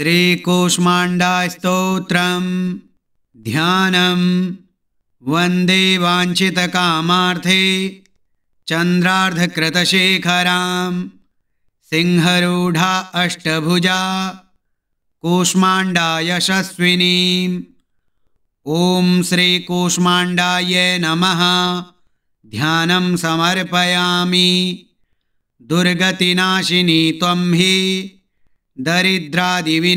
श्रीकूष्माण्डास्तोत्रम् ध्यानं वन्दे वाञ्छितकामार्थे चन्द्रार्धकृतशेखराम् सिंहरूढा अष्टभुजा कूष्माण्डायशस्विनीं ॐ श्रीकूष्माण्डाय नमः ध्यानं समर्पयामि दुर्गतिनाशिनी त्वं हि दरिद्रादिविनाशनीं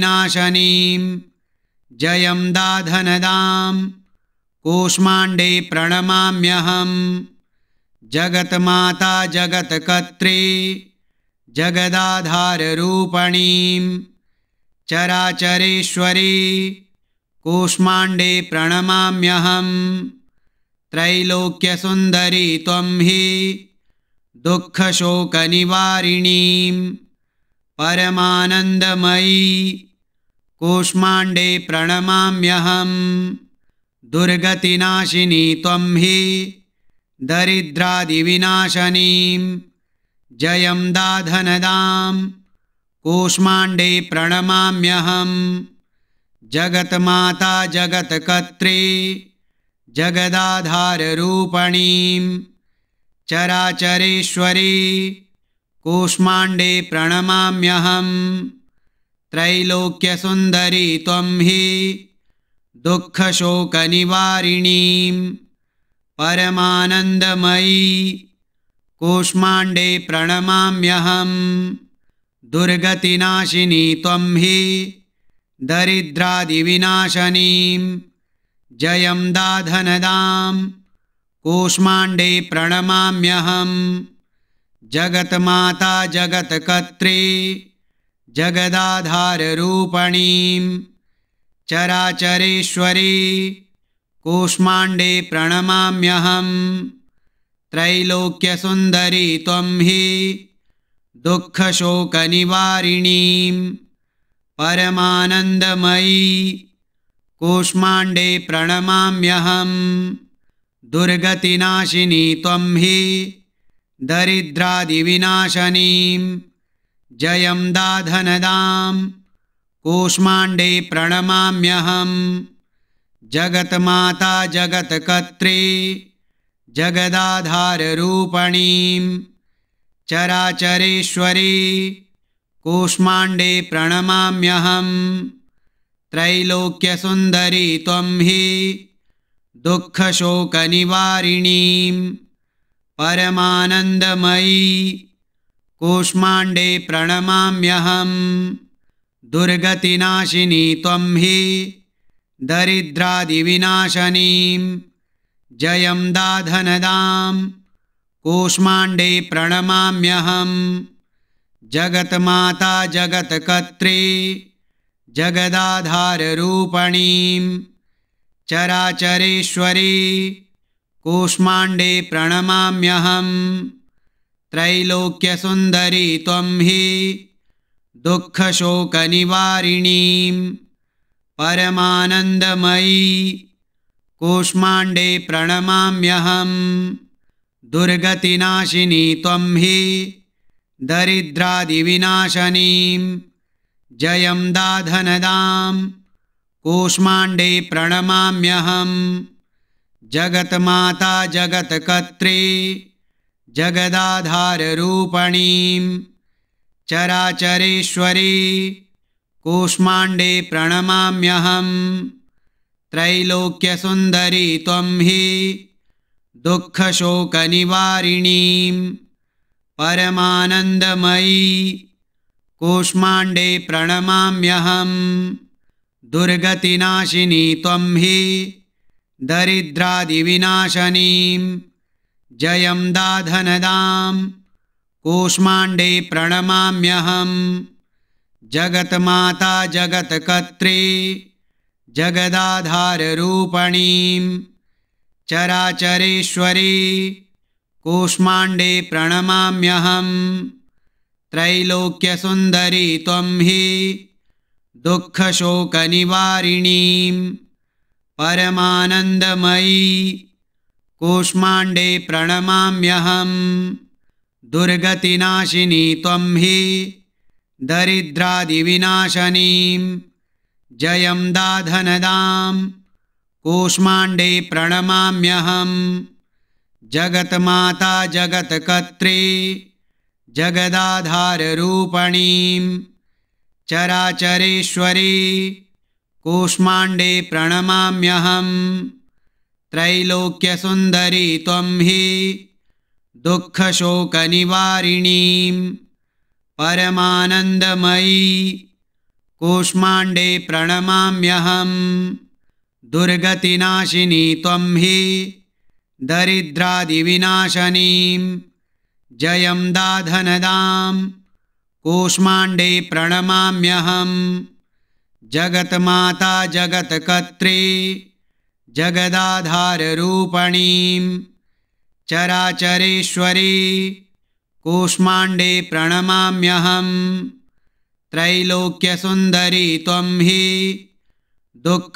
जयं दाधनदां कूष्माण्डे प्रणमाम्यहं जगत्माता जगत्कर्त्रे जगदाधारूपणीं चराचरेश्वरी कूष्माण्डे प्रणमाम्यहं त्रैलोक्यसुन्दरी त्वं हि दुःखशोकनिवारिणीं परमानन्दमयी कूष्माण्डे प्रणमाम्यहं दुर्गतिनाशिनी त्वं हि दरिद्रादिविनाशनीं जयं दाधनदां कूष्माण्डे प्रणमाम्यहं जगत्माता जगत्कर्त्रे जगदाधाररूपणीं चराचरेश्वरी कूष्माण्डे प्रणमाम्यहं त्रैलोक्यसुन्दरी त्वं हि दुःखशोकनिवारिणीं परमानन्दमयी कूष्माण्डे प्रणमाम्यहं दुर्गतिनाशिनी त्वं हि दरिद्रादिविनाशिनीं जयं दाधनदां कूष्माण्डे प्रणमाम्यहम् जगत्माता जगत्कर्त्री जगदाधाररूपिणीं चराचरेश्वरी कूष्माण्डे प्रणमाम्यहं त्रैलोक्यसुन्दरी त्वं हि दुःखशोकनिवारिणीं परमानन्दमयी कूष्माण्डे प्रणमाम्यहं दुर्गतिनाशिनी त्वं हि दरिद्रादिविनाशनीं जयं दाधनदां कूष्माण्डे प्रणमाम्यहं जगत्माता जगत्कर्त्रे जगदाधारूपणीं चराचरेश्वरी कूष्माण्डे प्रणमाम्यहं त्रैलोक्यसुन्दरी त्वं हि दुःखशोकनिवारिणीं परमानन्दमयी कूष्माण्डे प्रणमाम्यहं दुर्गतिनाशिनी त्वं हि दरिद्रादिविनाशनीं जयं दाधनदां कूष्माण्डे प्रणमाम्यहं जगत्माता जगत्कर्त्रे जगदाधाररूपणीं चराचरेश्वरी कूष्माण्डे प्रणमाम्यहं त्रैलोक्यसुन्दरी त्वं हि दुःखशोकनिवारिणीं परमानन्दमयी कूष्माण्डे प्रणमाम्यहं दुर्गतिनाशिनी त्वं हि दरिद्रादिविनाशिनीं जयं दाधनदां कूष्माण्डे प्रणमाम्यहम् जगत्माता जगत्कर्त्री जगदाधारूपणीं चराचरेश्वरी कूष्माण्डे प्रणमाम्यहं त्रैलोक्यसुन्दरी त्वं हि दुःखशोकनिवारिणीं परमानन्दमयी कूष्माण्डे प्रणमाम्यहं दुर्गतिनाशिनी त्वं हि दरिद्रादिविनाशनीं जयं दाधनदां कूष्माण्डे प्रणमाम्यहं जगत्माता जगत्कर्त्रे जगदाधारूपणीं चराचरेश्वरी कूष्माण्डे प्रणमाम्यहं त्रैलोक्यसुन्दरी त्वं हि दुःखशोकनिवारिणीम् परमानन्दमयी कूष्माण्डे प्रणमाम्यहं दुर्गतिनाशिनी त्वं हि दरिद्रादिविनाशनीं जयं दाधनदां कूष्माण्डे प्रणमाम्यहं जगत्माता जगत्कर्त्रे जगदाधाररूपणीं चराचरेश्वरी कूष्माण्डे प्रणमाम्यहं त्रैलोक्यसुन्दरी त्वं हि दुःखशोकनिवारिणीं परमानन्दमयी कूष्माण्डे प्रणमाम्यहं दुर्गतिनाशिनी त्वं हि दरिद्रादिविनाशिनीं जयं दाधनदां कूष्माण्डे प्रणमाम्यहम् जगत्माता जगत्कर्त्री जगदाधाररूपिणीं चराचरेश्वरी कूष्माण्डे प्रणमाम्यहं त्रैलोक्यसुन्दरी त्वं हि दुःखशोकनिवारिणीं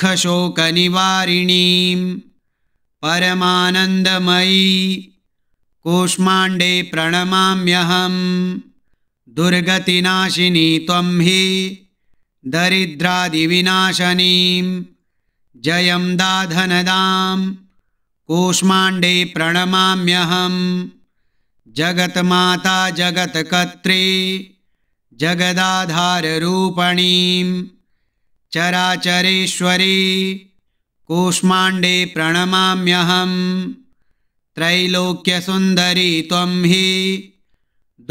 परमानन्दमयी कूष्माण्डे प्रणमाम्यहं दुर्गतिनाशिनी त्वं हि दरिद्रादिविनाशनीं जयं दाधनदां कूष्माण्डे प्रणमाम्यहं जगत्माता जगत्कर्त्रे जगदाधारूपणीं चराचरेश्वरी कूष्माण्डे प्रणमाम्यहं त्रैलोक्यसुन्दरी त्वं हि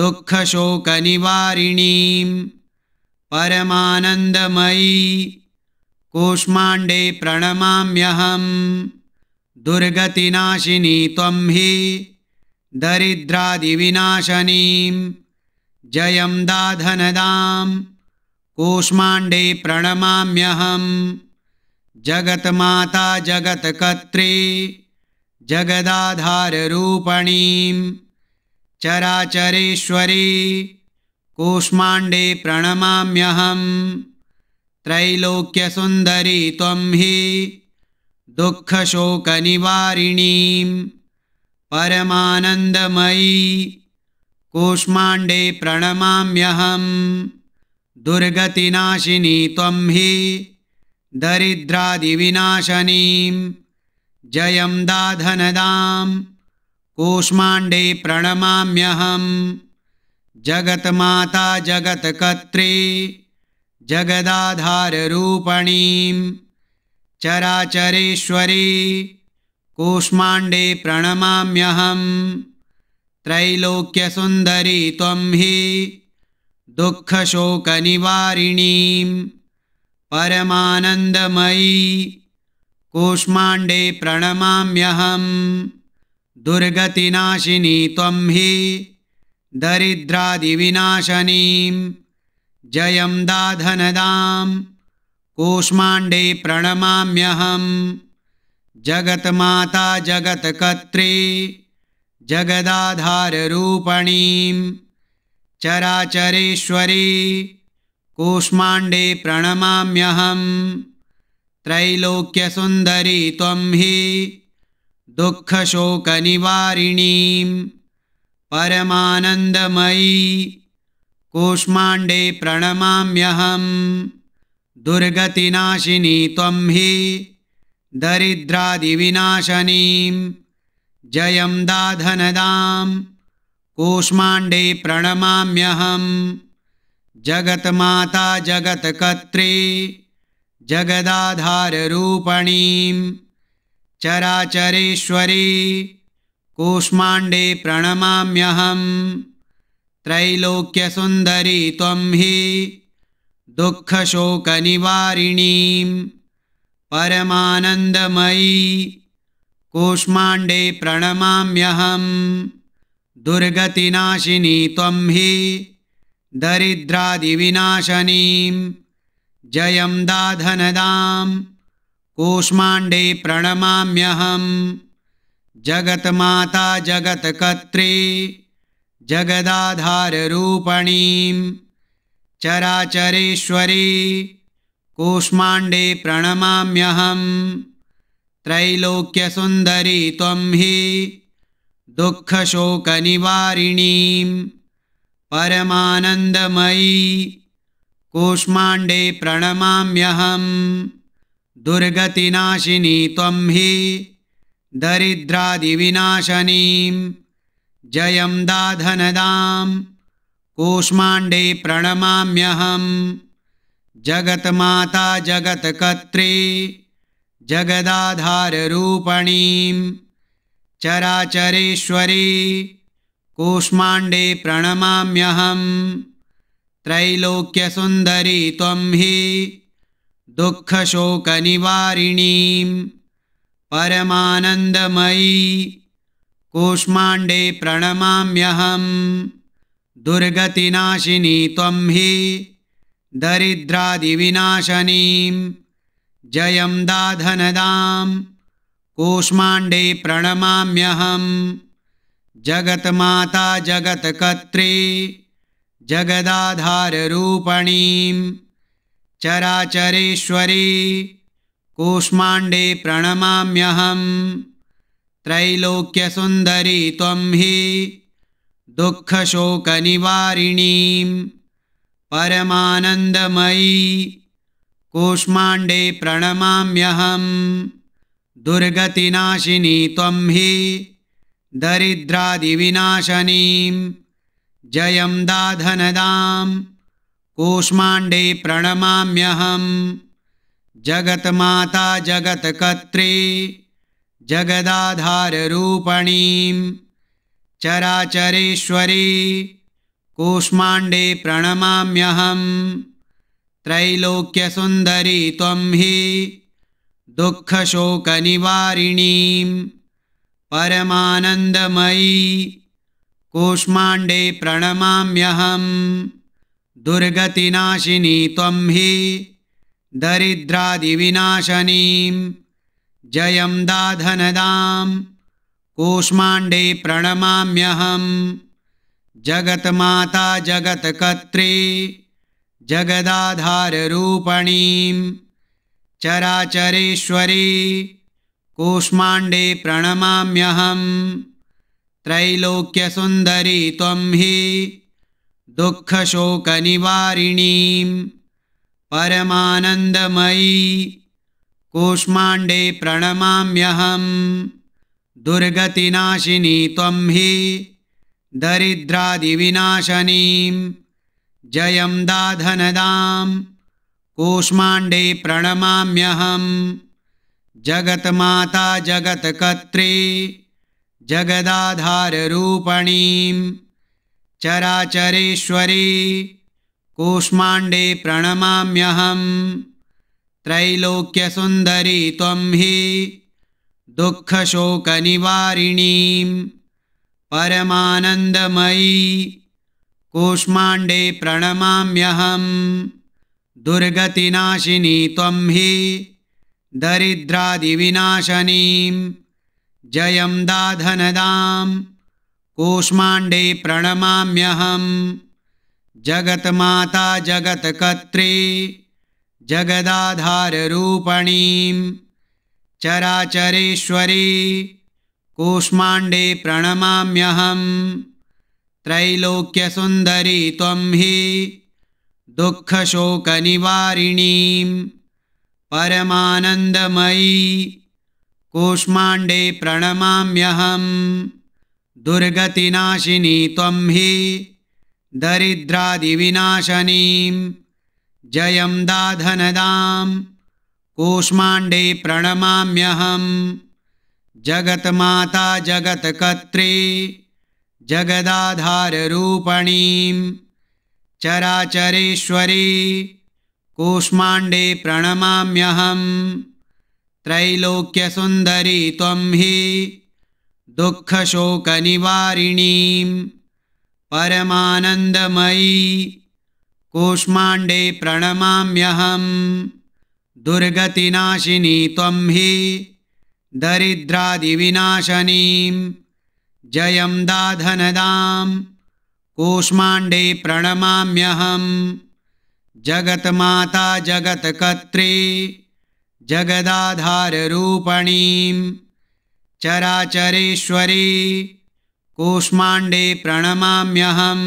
दुःखशोकनिवारिणीं परमानन्दमयी कूष्माण्डे प्रणमाम्यहं दुर्गतिनाशिनी त्वं हि दरिद्रादिविनाशनीं जयं दाधनदां कूष्माण्डे प्रणमाम्यहं जगत्माता जगत्कर्त्रे जगदाधाररूपणीं चराचरेश्वरी कूष्माण्डे प्रणमाम्यहं त्रैलोक्यसुन्दरी त्वं हि दुःखशोकनिवारिणीं परमानन्दमयी कूष्माण्डे प्रणमाम्यहं दुर्गतिनाशिनी त्वं हि दरिद्रादिविनाशिनीं जयं दाधनदां कूष्माण्डे प्रणमाम्यहम् जगत्माता जगत्कर्त्री जगदाधाररूपिणीं चराचरेश्वरी कूष्माण्डे प्रणमाम्यहं त्रैलोक्यसुन्दरी त्वं हि दुःखशोकनिवारिणीं परमानन्दमयी कूष्माण्डे प्रणमाम्यहं दुर्गतिनाशिनी त्वं हि दरिद्रादिविनाशनीं जयं दाधनदां कूष्माण्डे प्रणमाम्यहं जगत्माता जगत्कर्त्रे जगदाधारूपणीं चराचरेश्वरी कूष्माण्डे प्रणमाम्यहं त्रैलोक्यसुन्दरी त्वं हि दुःखशोकनिवारिणीं परमानन्दमयी कूष्माण्डे प्रणमाम्यहं दुर्गतिनाशिनी त्वं हि दरिद्रादिविनाशनीं जयं दाधनदां कूष्माण्डे प्रणमाम्यहं जगत्माता जगत्कर्त्रे जगदाधाररूपणीं चराचरेश्वरी कूष्माण्डे प्रणमाम्यहम् त्रैलोक्यसुन्दरी त्वं हि दुःखशोकनिवारिणीं परमानन्दमयी कूष्माण्डे प्रणमाम्यहम् दुर्गतिनाशिनी त्वं हि दरिद्रादिविनाशिनीं जयं दाधनदां कूष्माण्डे प्रणमाम्यहम् जगत्माता जगत्कर्त्री जगदाधाररूपिणीं चराचरेश्वरी कूष्माण्डे प्रणमाम्यहं त्रैलोक्यसुन्दरी त्वं हि दुःखशोकनिवारिणीं परमानन्दमयी कूष्माण्डे प्रणमाम्यहं दुर्गतिनाशिनी त्वं हि दरिद्रादिविनाशनीं जयं दाधनदां कूष्माण्डे प्रणमाम्यहं जगत्माता जगत्कर्त्रे जगदाधारूपणीं चराचरेश्वरी कूष्माण्डे प्रणमाम्यहं त्रैलोक्यसुन्दरी त्वं हि दुःखशोकनिवारिणीं परमानन्दमयी कूष्माण्डे प्रणमाम्यहं दुर्गतिनाशिनी त्वं हि दरिद्रादिविनाशनीं जयं दाधनदां कूष्माण्डे प्रणमाम्यहं जगत्माता जगत्कर्त्रे जगदाधाररूपणीं चराचरेश्वरी कूष्माण्डे प्रणमाम्यहं त्रैलोक्यसुन्दरी त्वं हि दुःखशोकनिवारिणीं परमानन्दमयी कूष्माण्डे प्रणमाम्यहं दुर्गतिनाशिनी त्वं हि दरिद्रादिविनाशिनीं जयं दाधनदां कूष्माण्डे प्रणमाम्यहम् जगत्माता जगत्कर्त्री जगदाधारूपणीं चराचरेश्वरी कूष्माण्डे प्रणमाम्यहं त्रैलोक्यसुन्दरी त्वं हि दुःखशोकनिवारिणीं परमानन्दमयी कूष्माण्डे प्रणमाम्यहं दुर्गतिनाशिनी त्वं हि दरिद्रादिविनाशनीं जयं दाधनदां कूष्माण्डे प्रणमाम्यहं जगत्माता जगत्कर्त्रे जगदाधारूपणीं चराचरेश्वरी कूष्माण्डे प्रणमाम्यहं त्रैलोक्यसुन्दरी त्वं हि दुःखशोकनिवारिणीम् परमानन्दमयी कूष्माण्डे प्रणमाम्यहं दुर्गतिनाशिनी त्वं हि दरिद्रादिविनाशनीं जयं दाधनदां कूष्माण्डे प्रणमाम्यहं जगत्माता जगत्कर्त्रे जगदाधाररूपणीं चराचरेश्वरी कूष्माण्डे प्रणमाम्यहं त्रैलोक्यसुन्दरी त्वं हि दुःखशोकनिवारिणीं परमानन्दमयी कूष्माण्डे प्रणमाम्यहं दुर्गतिनाशिनी त्वं हि दरिद्रादिविनाशिनीं जयं दाधनदां कूष्माण्डे प्रणमाम्यहम् जगत्माता जगत्कर्त्री जगदाधाररूपिणीं चराचरेश्वरी कूष्माण्डे प्रणमाम्यहं त्रैलोक्यसुन्दरी त्वं हि दुःखशोकनिवारिणीं परमानन्दमयी कूष्माण्डे प्रणमाम्यहं दुर्गतिनाशिनी त्वं हि दरिद्रादिविनाशनीं जयं दाधनदां कूष्माण्डे प्रणमाम्यहं जगत्माता जगत्कर्त्रे जगदाधारूपणीं चराचरेश्वरी कूष्माण्डे प्रणमाम्यहं त्रैलोक्यसुन्दरी त्वं हि दुःखशोकनिवारिणीं परमानन्दमयी कूष्माण्डे प्रणमाम्यहं दुर्गतिनाशिनी त्वं हि दरिद्रादिविनाशनीं जयं दाधनदां कूष्माण्डे प्रणमाम्यहं जगत्माता जगत्कर्त्रे जगदाधाररूपणीं चराचरेश्वरी कूष्माण्डे प्रणमाम्यहं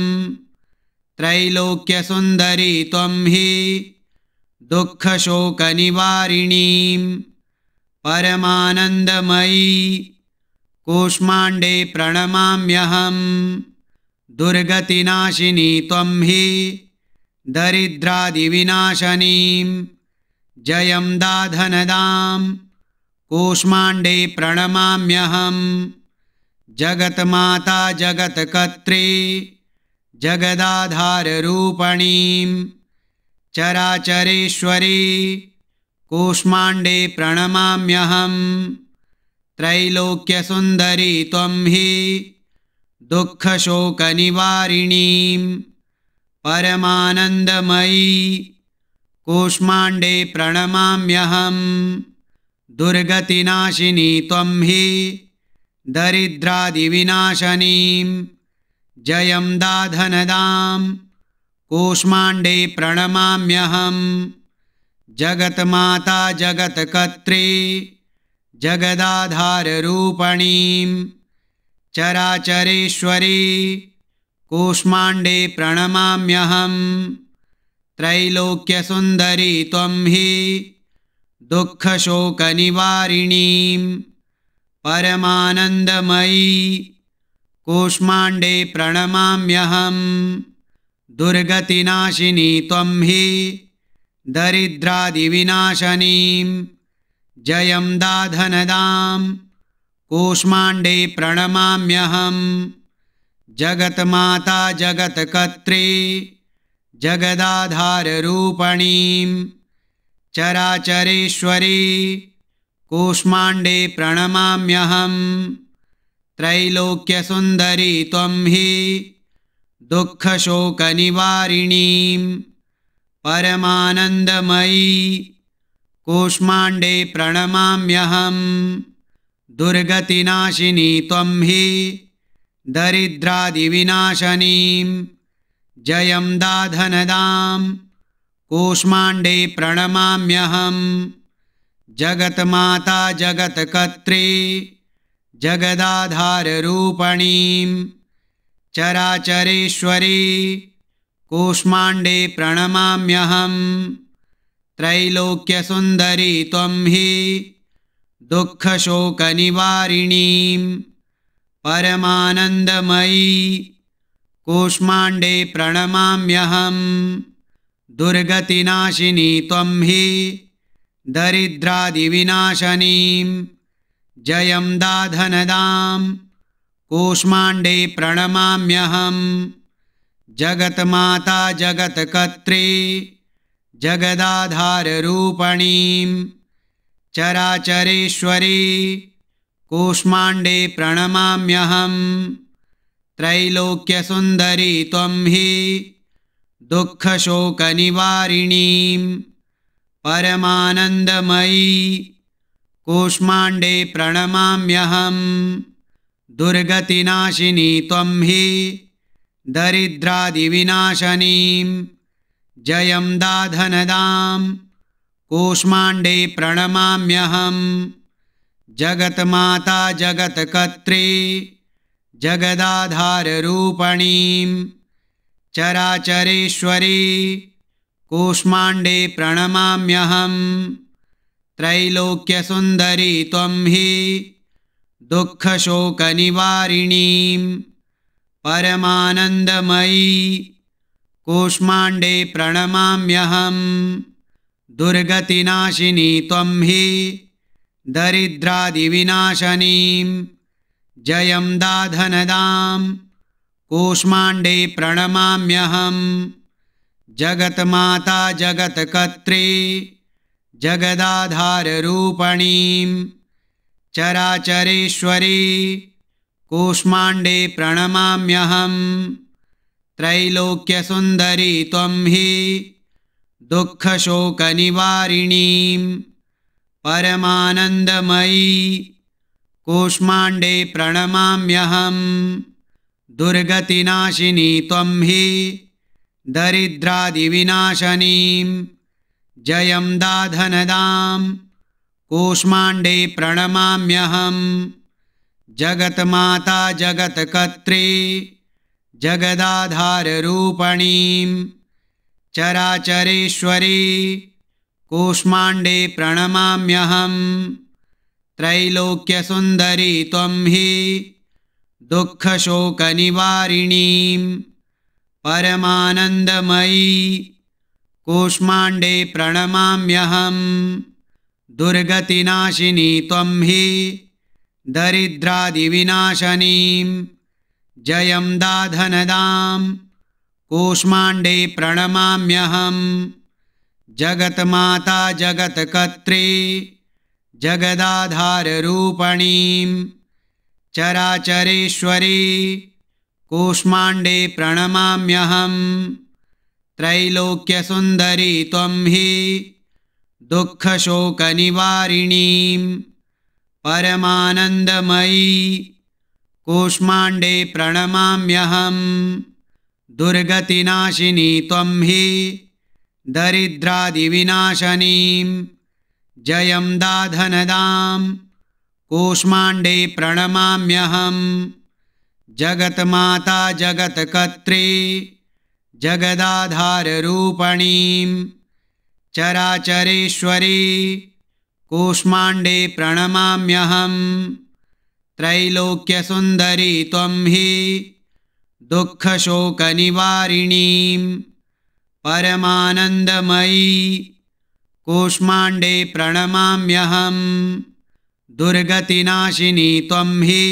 त्रैलोक्यसुन्दरी त्वं हि दुःखशोकनिवारिणीं परमानन्दमयी कूष्माण्डे प्रणमाम्यहं दुर्गतिनाशिनी त्वं हि दरिद्रादिविनाशिनीं जयं दाधनदां कूष्माण्डे प्रणमाम्यहम् जगत्माता जगदाधार जगदाधाररूपिणीं चराचरेश्वरी कूष्माण्डे प्रणमाम्यहं त्रैलोक्यसुन्दरी त्वं हि दुःखशोकनिवारिणीं परमानन्दमयी कूष्माण्डे प्रणमाम्यहं दुर्गतिनाशिनी त्वं हि दरिद्रादिविनाशनीं जयं दाधनदां कूष्माण्डे प्रणमाम्यहं जगत्माता जगत्कर्त्रे जगदाधारूपणीं चराचरेश्वरी कूष्माण्डे प्रणमाम्यहं त्रैलोक्यसुन्दरी त्वं हि दुःखशोकनिवारिणीं परमानन्दमयी कूष्माण्डे प्रणमाम्यहं दुर्गतिनाशिनी त्वं हि दरिद्रादिविनाशनीं जयं दाधनदां कूष्माण्डे प्रणमाम्यहं जगत्माता जगत्कर्त्रे जगदाधाररूपणीं चराचरेश्वरी कूष्माण्डे प्रणमाम्यहं त्रैलोक्यसुन्दरी त्वं हि दुःखशोकनिवारिणीं परमानन्दमयी कूष्माण्डे प्रणमाम्यहं दुर्गतिनाशिनी त्वं हि दरिद्रादिविनाशिनीं जयं दाधनदां कूष्माण्डे प्रणमाम्यहम् जगत्माता जगत्कर्त्री जगदाधाररूपिणीं चराचरेश्वरी कूष्माण्डे प्रणमाम्यहं त्रैलोक्यसुन्दरी त्वं हि दुःखशोकनिवारिणीं परमानन्दमयी कूष्माण्डे प्रणमाम्यहं दुर्गतिनाशिनी त्वं हि दरिद्रादिविनाशनीं जयं दाधनदां कूष्माण्डे प्रणमाम्यहं जगत्माता जगत्कर्त्रे जगदाधारूपणीं चराचरेश्वरी कूष्माण्डे प्रणमाम्यहं त्रैलोक्यसुन्दरी त्वं हि दुःखशोकनिवारिणीं परमानन्दमयी कूष्माण्डे प्रणमाम्यहं दुर्गतिनाशिनी त्वं हि दरिद्रादिविनाशनीं जयं दाधनदां कूष्माण्डे प्रणमाम्यहं जगत्माता जगत्कर्त्रे जगदाधाररूपणीं चराचरेश्वरी कूष्माण्डे प्रणमाम्यहं त्रैलोक्यसुन्दरी त्वं हि दुःखशोकनिवारिणीं परमानन्दमयी कूष्माण्डे प्रणमाम्यहं दुर्गतिनाशिनी त्वं हि दरिद्रादिविनाशिनीं जयं दाधनदां कूष्माण्डे प्रणमाम्यहम् जगत्माता जगदाधार जगदाधारूपणीं चराचरेश्वरी कूष्माण्डे प्रणमाम्यहं त्रैलोक्यसुन्दरी त्वं हि दुःखशोकनिवारिणीं परमानन्दमयी कूष्माण्डे प्रणमाम्यहं दुर्गतिनाशिनी त्वं हि दरिद्रादिविनाशनीं जयं दाधनदां कूष्माण्डे प्रणमाम्यहं जगत्माता जगत्कर्त्रे जगदाधारूपणीं चराचरेश्वरी कूष्माण्डे प्रणमाम्यहं त्रैलोक्यसुन्दरी त्वं हि दुःखशोकनिवारिणीम् परमानन्दमयी कूष्माण्डे प्रणमाम्यहं दुर्गतिनाशिनी त्वं हि दरिद्रादिविनाशनीं जयं दाधनदां कूष्माण्डे प्रणमाम्यहं जगत्माता जगत्कर्त्रे जगदाधाररूपणीं चराचरेश्वरी कूष्माण्डे प्रणमाम्यहं त्रैलोक्यसुन्दरी त्वं हि दुःखशोकनिवारिणीं परमानन्दमयी कूष्माण्डे प्रणमाम्यहं दुर्गतिनाशिनी त्वं हि दरिद्रादिविनाशिनीं जयं दाधनदां कूष्माण्डे प्रणमाम्यहम् जगत्माता जगत्कर्त्री जगदाधाररूपिणीं चराचरेश्वरी कूष्माण्डे प्रणमाम्यहं त्रैलोक्यसुन्दरी त्वं हि दुःखशोकनिवारिणीं परमानन्दमयी कूष्माण्डे प्रणमाम्यहं दुर्गतिनाशिनी त्वं हि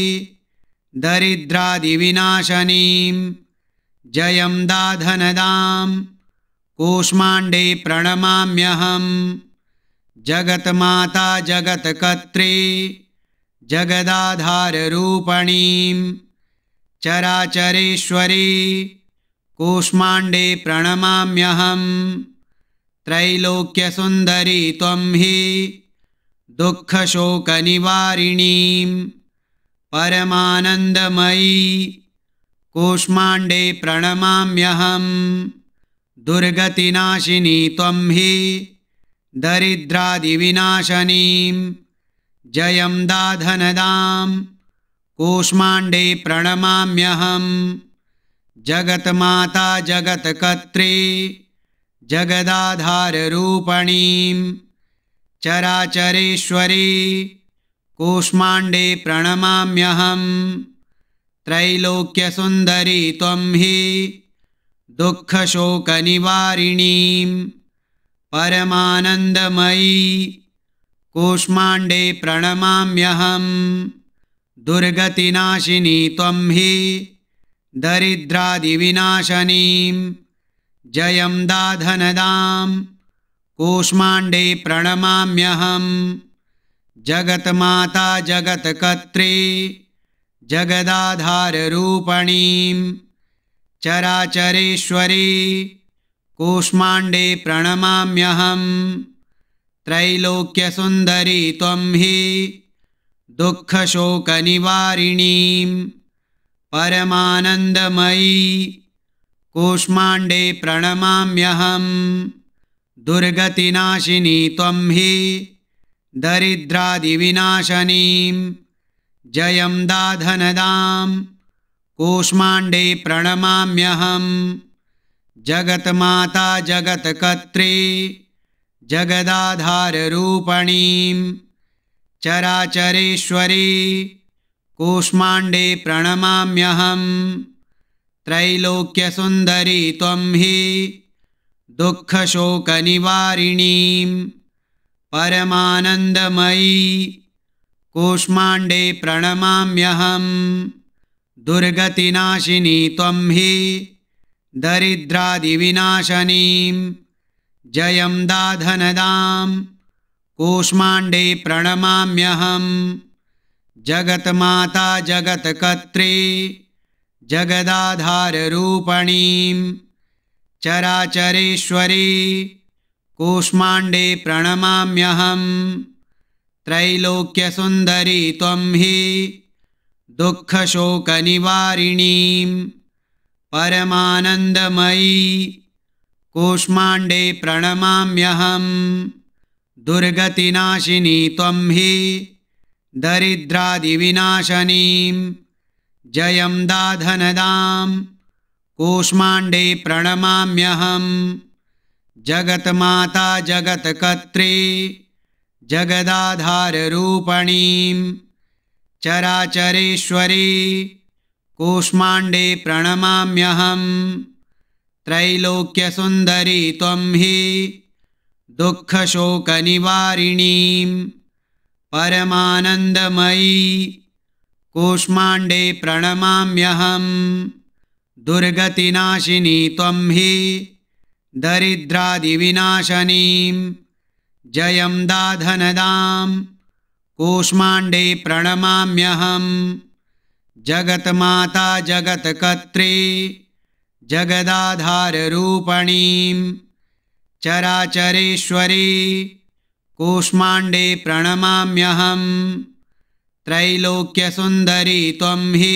दरिद्रादिविनाशनीं जयं दाधनदां कूष्माण्डे प्रणमाम्यहं जगत्माता जगत्कर्त्रे जगदाधारूपणीं चराचरेश्वरी कूष्माण्डे प्रणमाम्यहं त्रैलोक्यसुन्दरी त्वं हि दुःखशोकनिवारिणीं परमानन्दमयी कूष्माण्डे प्रणमाम्यहं दुर्गतिनाशिनी त्वं हि दरिद्रादिविनाशनीं जयं दाधनदां कूष्माण्डे प्रणमाम्यहं जगत्माता जगत्कर्त्रे जगदाधाररूपणीं चराचरेश्वरी कूष्माण्डे प्रणमाम्यहम् त्रैलोक्यसुन्दरी त्वं हि दुःखशोकनिवारिणीं परमानन्दमयी कूष्माण्डे प्रणमाम्यहम् दुर्गतिनाशिनी त्वं हि दरिद्रादिविनाशिनीं जयं दाधनदां कूष्माण्डे प्रणमाम्यहम् जगत्माता जगदाधार जगदाधाररूपिणीं चराचरेश्वरी कूष्माण्डे प्रणमाम्यहं त्रैलोक्यसुन्दरी त्वं हि दुःखशोकनिवारिणीं परमानन्दमयी कूष्माण्डे प्रणमाम्यहं दुर्गतिनाशिनी त्वं हि दरिद्रादिविनाशनीं जयं दाधनदां कूष्माण्डे प्रणमाम्यहं जगत्माता जगत्कर्त्रे जगदाधारूपणीं चराचरेश्वरी कूष्माण्डे प्रणमाम्यहं त्रैलोक्यसुन्दरी त्वं हि दुःखशोकनिवारिणीं परमानन्दमयी कूष्माण्डे प्रणमाम्यहं दुर्गतिनाशिनी त्वं हि दरिद्रादिविनाशनीं जयं दाधनदां कूष्माण्डे प्रणमाम्यहं जगत्माता जगत्कर्त्रे जगदाधाररूपणीं चराचरेश्वरी कूष्माण्डे प्रणमाम्यहं त्रैलोक्यसुन्दरी त्वं हि दुःखशोकनिवारिणीं परमानन्दमयी कूष्माण्डे प्रणमाम्यहं दुर्गतिनाशिनी त्वं हि दरिद्रादिविनाशिनीं जयं दाधनदां कूष्माण्डे प्रणमाम्यहम् जगत्माता जगत्कर्त्री जगदाधाररूपिणीं चराचरेश्वरी कूष्माण्डे प्रणमाम्यहं त्रैलोक्यसुन्दरी त्वं हि दुःखशोकनिवारिणीं परमानन्दमयी कूष्माण्डे प्रणमाम्यहं दुर्गतिनाशिनी त्वं हि दरिद्रादिविनाशनीं जयं दाधनदां कूष्माण्डे प्रणमाम्यहं जगत्माता जगत्कर्त्रे जगदाधारूपणीं चराचरेश्वरी कूष्माण्डे प्रणमाम्यहं त्रैलोक्यसुन्दरी त्वं हि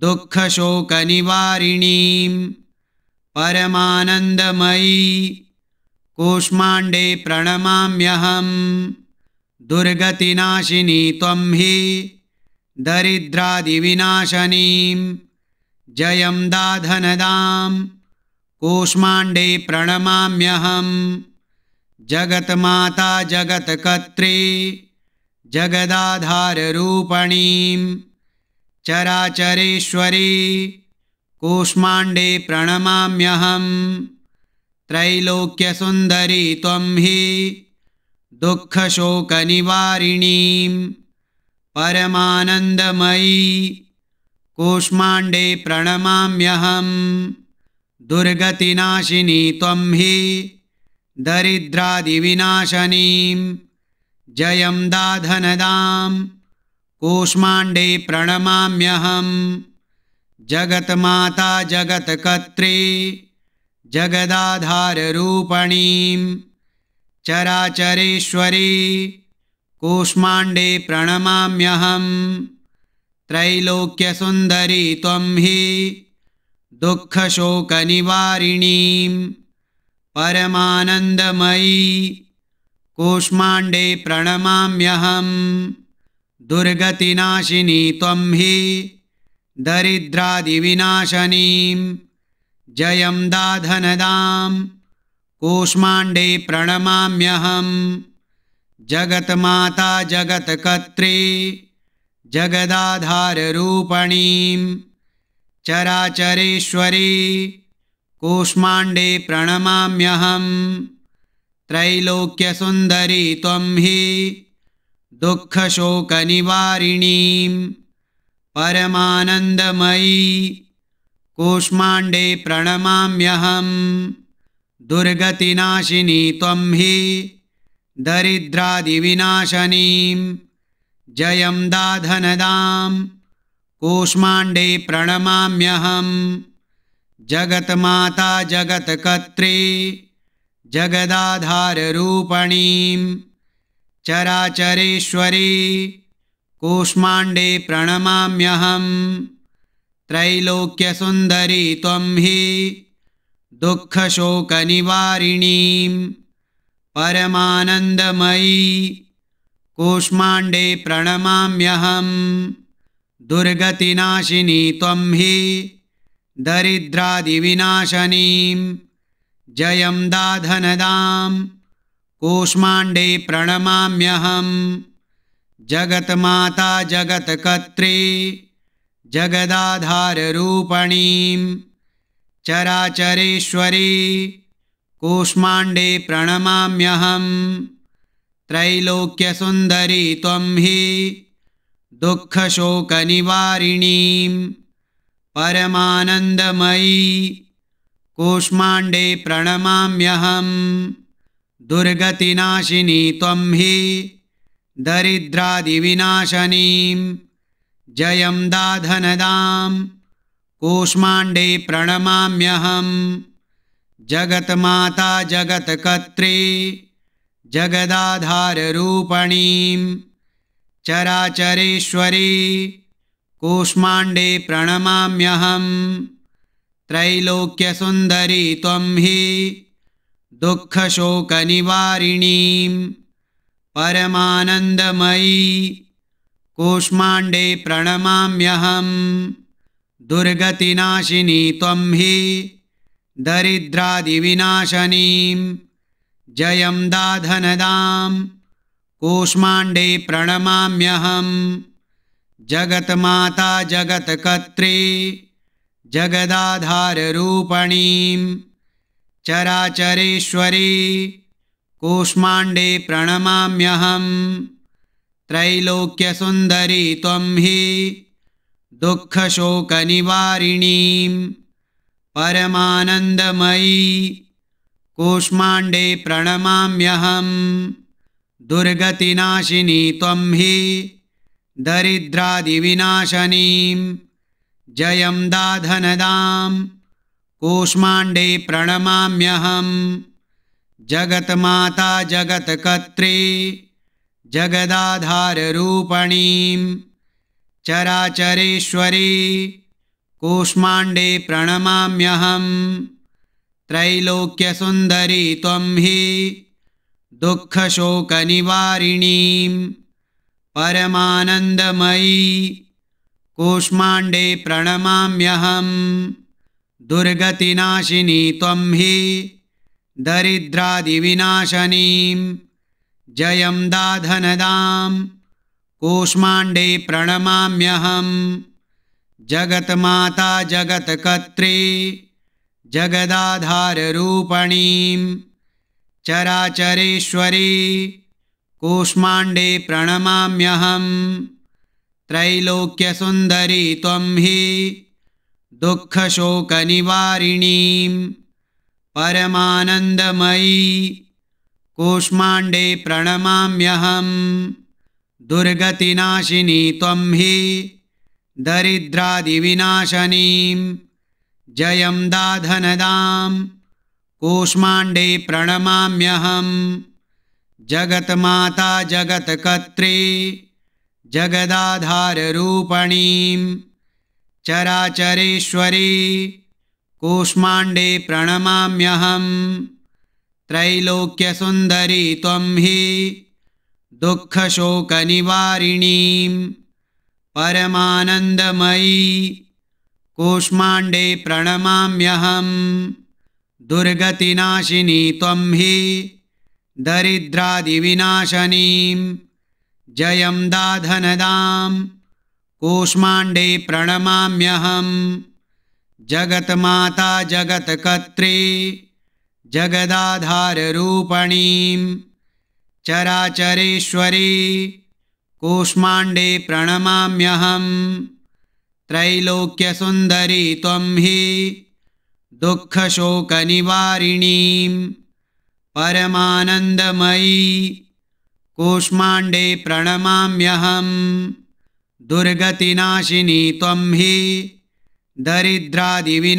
दुःखशोकनिवारिणीं परमानन्दमयी कूष्माण्डे प्रणमाम्यहं दुर्गतिनाशिनी त्वं हि दरिद्रादिविनाशनीं जयं दाधनदां कूष्माण्डे प्रणमाम्यहं जगत्माता जगत्कर्त्रे जगदाधाररूपणीं चराचरेश्वरी कूष्माण्डे प्रणमाम्यहं त्रैलोक्यसुन्दरी त्वं हि दुःखशोकनिवारिणीं परमानन्दमयी कूष्माण्डे प्रणमाम्यहं दुर्गतिनाशिनी त्वं हि दरिद्रादिविनाशिनीं जयं दाधनदां कूष्माण्डे प्रणमाम्यहम् जगत्माता जगत्कर्त्री जगदाधारूपणीं चराचरेश्वरी कूष्माण्डे प्रणमाम्यहं त्रैलोक्यसुन्दरी त्वं हि दुःखशोकनिवारिणीं परमानन्दमयी कूष्माण्डे प्रणमाम्यहं दुर्गतिनाशिनी त्वं हि दरिद्रादिविनाशनीं जयं दाधनदां कूष्माण्डे प्रणमाम्यहं जगत्माता जगत्कर्त्रे जगदाधारूपणीं चराचरेश्वरी कूष्माण्डे प्रणमाम्यहं त्रैलोक्यसुन्दरी त्वं हि दुःखशोकनिवारिणीम् परमानन्दमयी कूष्माण्डे प्रणमाम्यहं दुर्गतिनाशिनी त्वं हि दरिद्रादिविनाशनीं जयं दाधनदां कूष्माण्डे प्रणमाम्यहं जगत्माता जगत्कर्त्रे जगदाधाररूपणीं चराचरेश्वरी कूष्माण्डे प्रणमाम्यहं त्रैलोक्यसुन्दरी त्वं हि दुःखशोकनिवारिणीं परमानन्दमयी कूष्माण्डे प्रणमाम्यहं दुर्गतिनाशिनी त्वं हि दरिद्रादिविनाशिनीं जयं दाधनदां कूष्माण्डे प्रणमाम्यहम् जगत्माता जगत्कर्त्री जगदाधाररूपिणीं चराचरेश्वरी कूष्माण्डे प्रणमाम्यहं त्रैलोक्यसुन्दरी त्वं हि दुःखशोकनिवारिणीं परमानन्दमयी कूष्माण्डे प्रणमाम्यहं दुर्गतिनाशिनी त्वं हि दरिद्रादिविनाशनीं जयं दाधनदां कूष्माण्डे प्रणमाम्यहं जगत्माता जगत्कर्त्रे जगदाधारूपणीं चराचरेश्वरी कूष्माण्डे प्रणमाम्यहं त्रैलोक्यसुन्दरी त्वं हि दुःखशोकनिवारिणीम् परमानन्दमयी कूष्माण्डे प्रणमाम्यहं दुर्गतिनाशिनी त्वं हि दरिद्रादिविनाशनीं जयं दाधनदां कूष्माण्डे प्रणमाम्यहं जगत्माता जगत्कर्त्रे जगदाधाररूपणीं चराचरेश्वरी कूष्माण्डे प्रणमाम्यहं त्रैलोक्यसुन्दरी त्वं हि दुःखशोकनिवारिणीं परमानन्दमयी कूष्माण्डे प्रणमाम्यहं दुर्गतिनाशिनी त्वं हि दरिद्रादिविनाशिनीं जयं दाधनदां कूष्माण्डे प्रणमाम्यहम् जगत्माता जगत्कर्त्री जगदाधाररूपिणीं चराचरेश्वरी कूष्माण्डे प्रणमाम्यहं त्रैलोक्यसुन्दरी त्वं हि दुःखशोकनिवारिणीं परमानन्दमयी कूष्माण्डे प्रणमाम्यहं दुर्गतिनाशिनी त्वं हि दरिद्रादिविनाशनीं जयं दाधनदां कूष्माण्डे प्रणमाम्यहं जगत्माता जगत्कर्त्रे जगदाधारूपणीं चराचरेश्वरी कूष्माण्डे प्रणमाम्यहं त्रैलोक्यसुन्दरी त्वं हि दुःखशोकनिवारिणीं परमानन्दमयी कूष्माण्डे प्रणमाम्यहं दुर्गतिनाशिनी त्वं हि दरिद्रादिविनाशनीं जयं दाधनदां कूष्माण्डे प्रणमाम्यहं जगत्माता जगत्कर्त्रे जगदाधाररूपणीं चराचरेश्वरी कूष्माण्डे प्रणमाम्यहं त्रैलोक्यसुन्दरी त्वं हि दुःखशोकनिवारिणीं परमानन्दमयी कूष्माण्डे प्रणमाम्यहं दुर्गतिनाशिनी त्वं हि दरिद्रादिविनाशिनीं जयं दाधनदां कूष्माण्डे प्रणमाम्यहम् जगत्माता जगत्कर्त्री जगदाधाररूपिणीं चराचरेश्वरी कूष्माण्डे प्रणमाम्यहं त्रैलोक्यसुन्दरी त्वं हि दुःखशोकनिवारिणीं परमानन्दमयी कूष्माण्डे प्रणमाम्यहं दुर्गतिनाशिनी त्वं हि दरिद्रादिविनाशनीं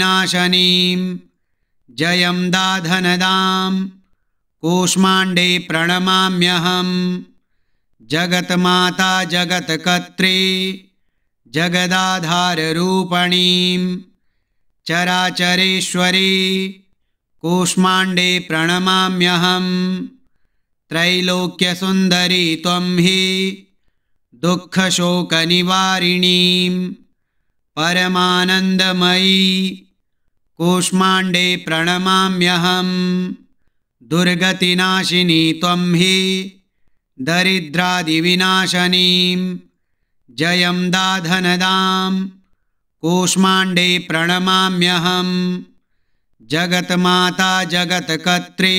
जयं दाधनदां कूष्माण्डे प्रणमाम्यहं जगत्माता जगत्कर्त्रे जगदाधारूपणीं चराचरेश्वरी कूष्माण्डे प्रणमाम्यहं त्रैलोक्यसुन्दरी त्वं हि दुःखशोकनिवारिणीं परमानन्दमयी कूष्माण्डे प्रणमाम्यहं दुर्गतिनाशिनी त्वं हि दरिद्रादिविनाशनीं जयं दाधनदां कूष्माण्डे प्रणमाम्यहं जगत्माता जगत्कर्त्रे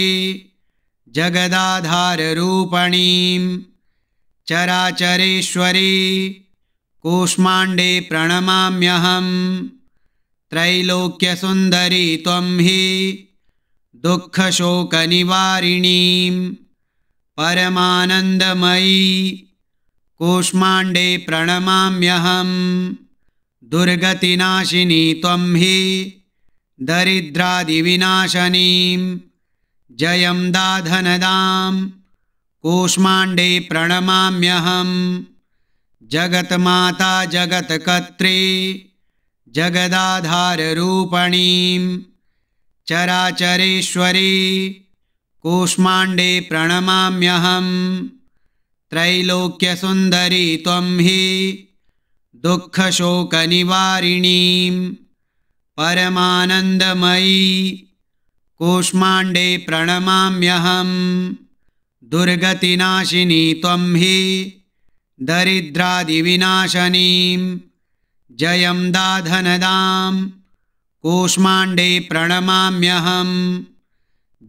जगदाधाररूपणीं चराचरेश्वरी कूष्माण्डे प्रणमाम्यहं त्रैलोक्यसुन्दरी त्वं हि दुःखशोकनिवारिणीं परमानन्दमयी कूष्माण्डे प्रणमाम्यहं दुर्गतिनाशिनी त्वं हि दरिद्रादिविनाशिनीं जयं दाधनदां कूष्माण्डे प्रणमाम्यहम् जगत्माता जगत्कर्त्री जगदाधारूपणीं चराचरेश्वरी कूष्माण्डे प्रणमाम्यहं त्रैलोक्यसुन्दरी त्वं हि दुःखशोकनिवारिणीं परमानन्दमयी कूष्माण्डे प्रणमाम्यहं दुर्गतिनाशिनी त्वं हि दरिद्रादिविनाशनीं जयं दाधनदां कूष्माण्डे प्रणमाम्यहं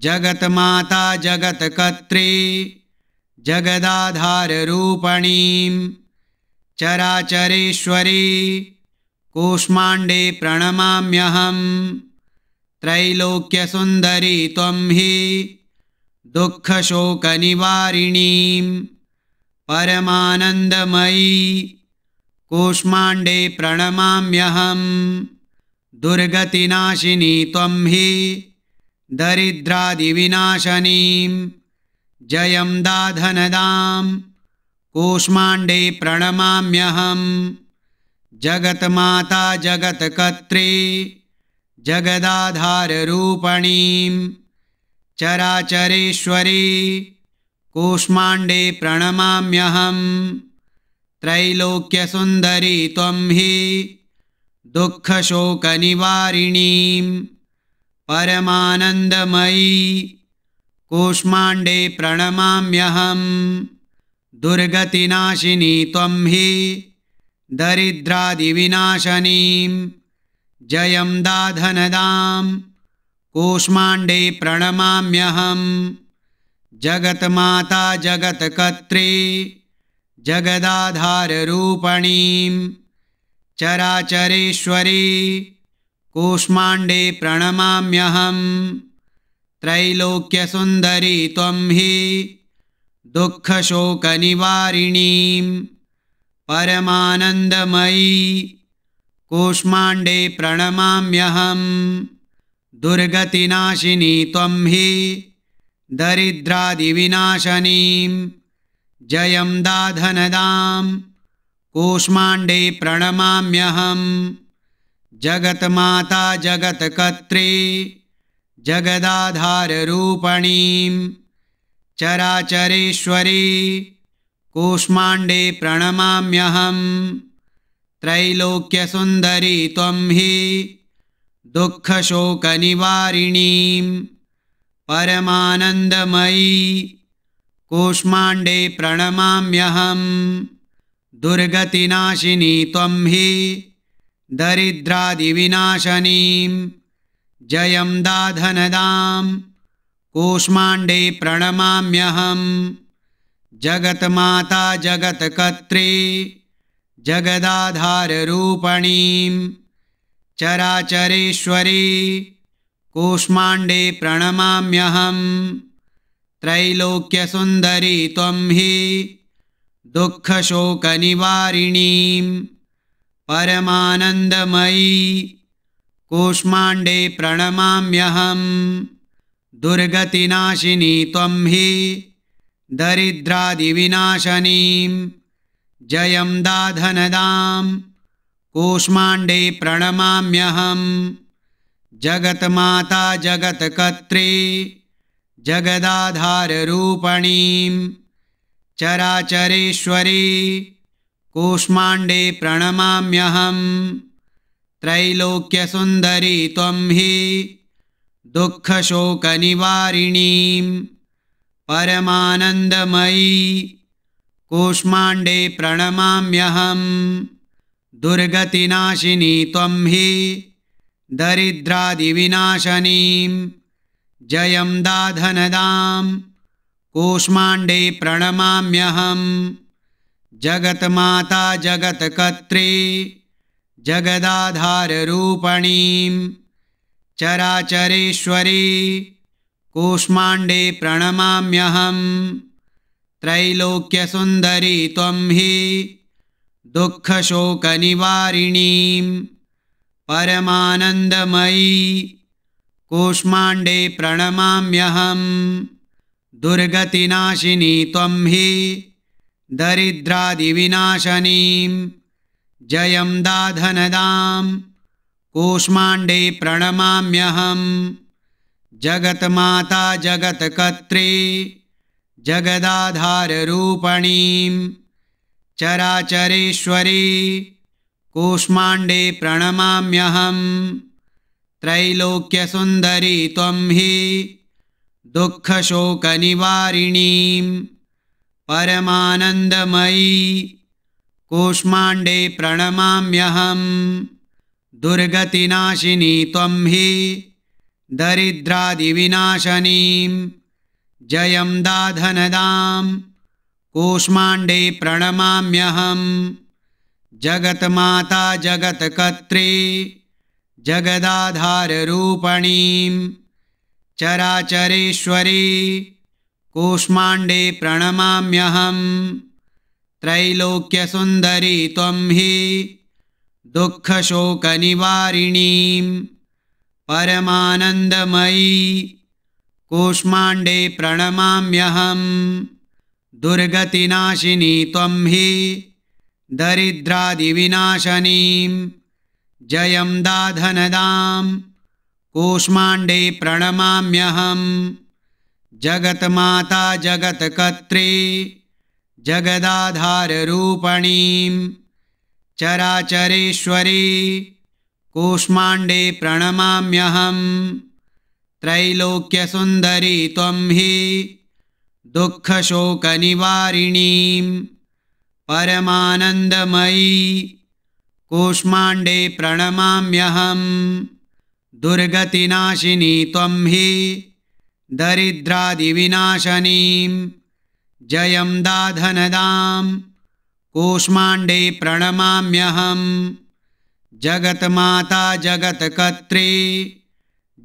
जगत्माता जगत्कर्त्रे जगदाधारूपणीं चराचरेश्वरी कूष्माण्डे प्रणमाम्यहं त्रैलोक्यसुन्दरी त्वं हि दुःखशोकनिवारिणीम् परमानन्दमयी कूष्माण्डे प्रणमाम्यहं दुर्गतिनाशिनी त्वं हि दरिद्रादिविनाशनीं जयं दाधनदां कूष्माण्डे प्रणमाम्यहं जगत्माता जगत्कर्त्रे जगदाधाररूपणीं चराचरेश्वरी कूष्माण्डे प्रणमाम्यहं त्रैलोक्यसुन्दरी त्वं हि दुःखशोकनिवारिणीं परमानन्दमयी कूष्माण्डे प्रणमाम्यहं दुर्गतिनाशिनी त्वं हि दरिद्रादिविनाशिनीं जयं दाधनदां कूष्माण्डे प्रणमाम्यहम् जगत्माता जगत्कर्त्री जगदाधाररूपिणीं चराचरेश्वरी कूष्माण्डे प्रणमाम्यहं त्रैलोक्यसुन्दरी त्वं हि दुःखशोकनिवारिणीं परमानन्दमयी कूष्माण्डे प्रणमाम्यहं दुर्गतिनाशिनी त्वं हि दरिद्रादिविनाशनीं जयं दाधनदां कूष्माण्डे प्रणमाम्यहं जगत्माता जगत्कर्त्रे जगदाधारूपणीं चराचरेश्वरी कूष्माण्डे प्रणमाम्यहं त्रैलोक्यसुन्दरी त्वं हि दुःखशोकनिवारिणीं परमानन्दमयी कूष्माण्डे प्रणमाम्यहं दुर्गतिनाशिनी त्वं हि दरिद्रादिविनाशनीं जयं दाधनदां कूष्माण्डे प्रणमाम्यहं जगत्माता जगत्कर्त्रे जगदाधाररूपणीं चराचरेश्वरी कूष्माण्डे प्रणमाम्यहं त्रैलोक्यसुन्दरी त्वं हि दुःखशोकनिवारिणीं परमानन्दमयी कूष्माण्डे प्रणमाम्यहं दुर्गतिनाशिनी त्वं हि दरिद्रादिविनाशिनीं जयं दाधनदां कूष्माण्डे प्रणमाम्यहम् जगत्माता जगत्कर्त्री जगदाधाररूपिणीं चराचरेश्वरी कूष्माण्डे प्रणमाम्यहं त्रैलोक्यसुन्दरी त्वं हि दुःखशोकनिवारिणीं परमानन्दमयी कूष्माण्डे प्रणमाम्यहं दुर्गतिनाशिनी त्वं हि दरिद्रादिविनाशनीं जयं दाधनदां कूष्माण्डे प्रणमाम्यहं जगत्माता जगत्कर्त्रे जगदाधारूपणीं चराचरेश्वरी कूष्माण्डे प्रणमाम्यहं त्रैलोक्यसुन्दरी त्वं हि दुःखशोकनिवारिणीं परमानन्दमयी कूष्माण्डे प्रणमाम्यहं दुर्गतिनाशिनी त्वं हि दरिद्रादिविनाशनीं जयं दाधनदां कूष्माण्डे प्रणमाम्यहं जगत्माता जगत्कर्त्रे जगदाधाररूपणीं चराचरेश्वरी कूष्माण्डे प्रणमाम्यहं त्रैलोक्यसुन्दरी त्वं हि दुःखशोकनिवारिणीं परमानन्दमयी कूष्माण्डे प्रणमाम्यहं दुर्गतिनाशिनी त्वं हि दरिद्रादिविनाशिनीं जयं दाधनदां कूष्माण्डे प्रणमाम्यहम् जगत्माता जगत्कर्त्री जगदाधाररूपिणीं चराचरेश्वरी कूष्माण्डे प्रणमाम्यहं त्रैलोक्यसुन्दरी त्वं हि दुःखशोकनिवारिणीं परमानन्दमयी कूष्माण्डे प्रणमाम्यहं दुर्गतिनाशिनी त्वं हि दरिद्रादिविनाशनीं जयं दाधनदां कूष्माण्डे प्रणमाम्यहं जगत्माता जगत्कर्त्रे जगदाधारूपणीं चराचरेश्वरी कूष्माण्डे प्रणमाम्यहं त्रैलोक्यसुन्दरी त्वं हि दुःखशोकनिवारिणीं परमानन्दमयी कूष्माण्डे प्रणमाम्यहं दुर्गतिनाशिनी त्वं हि दरिद्रादिविनाशनीं जयं दाधनदां कूष्माण्डे प्रणमाम्यहं जगत्माता जगत्कर्त्रे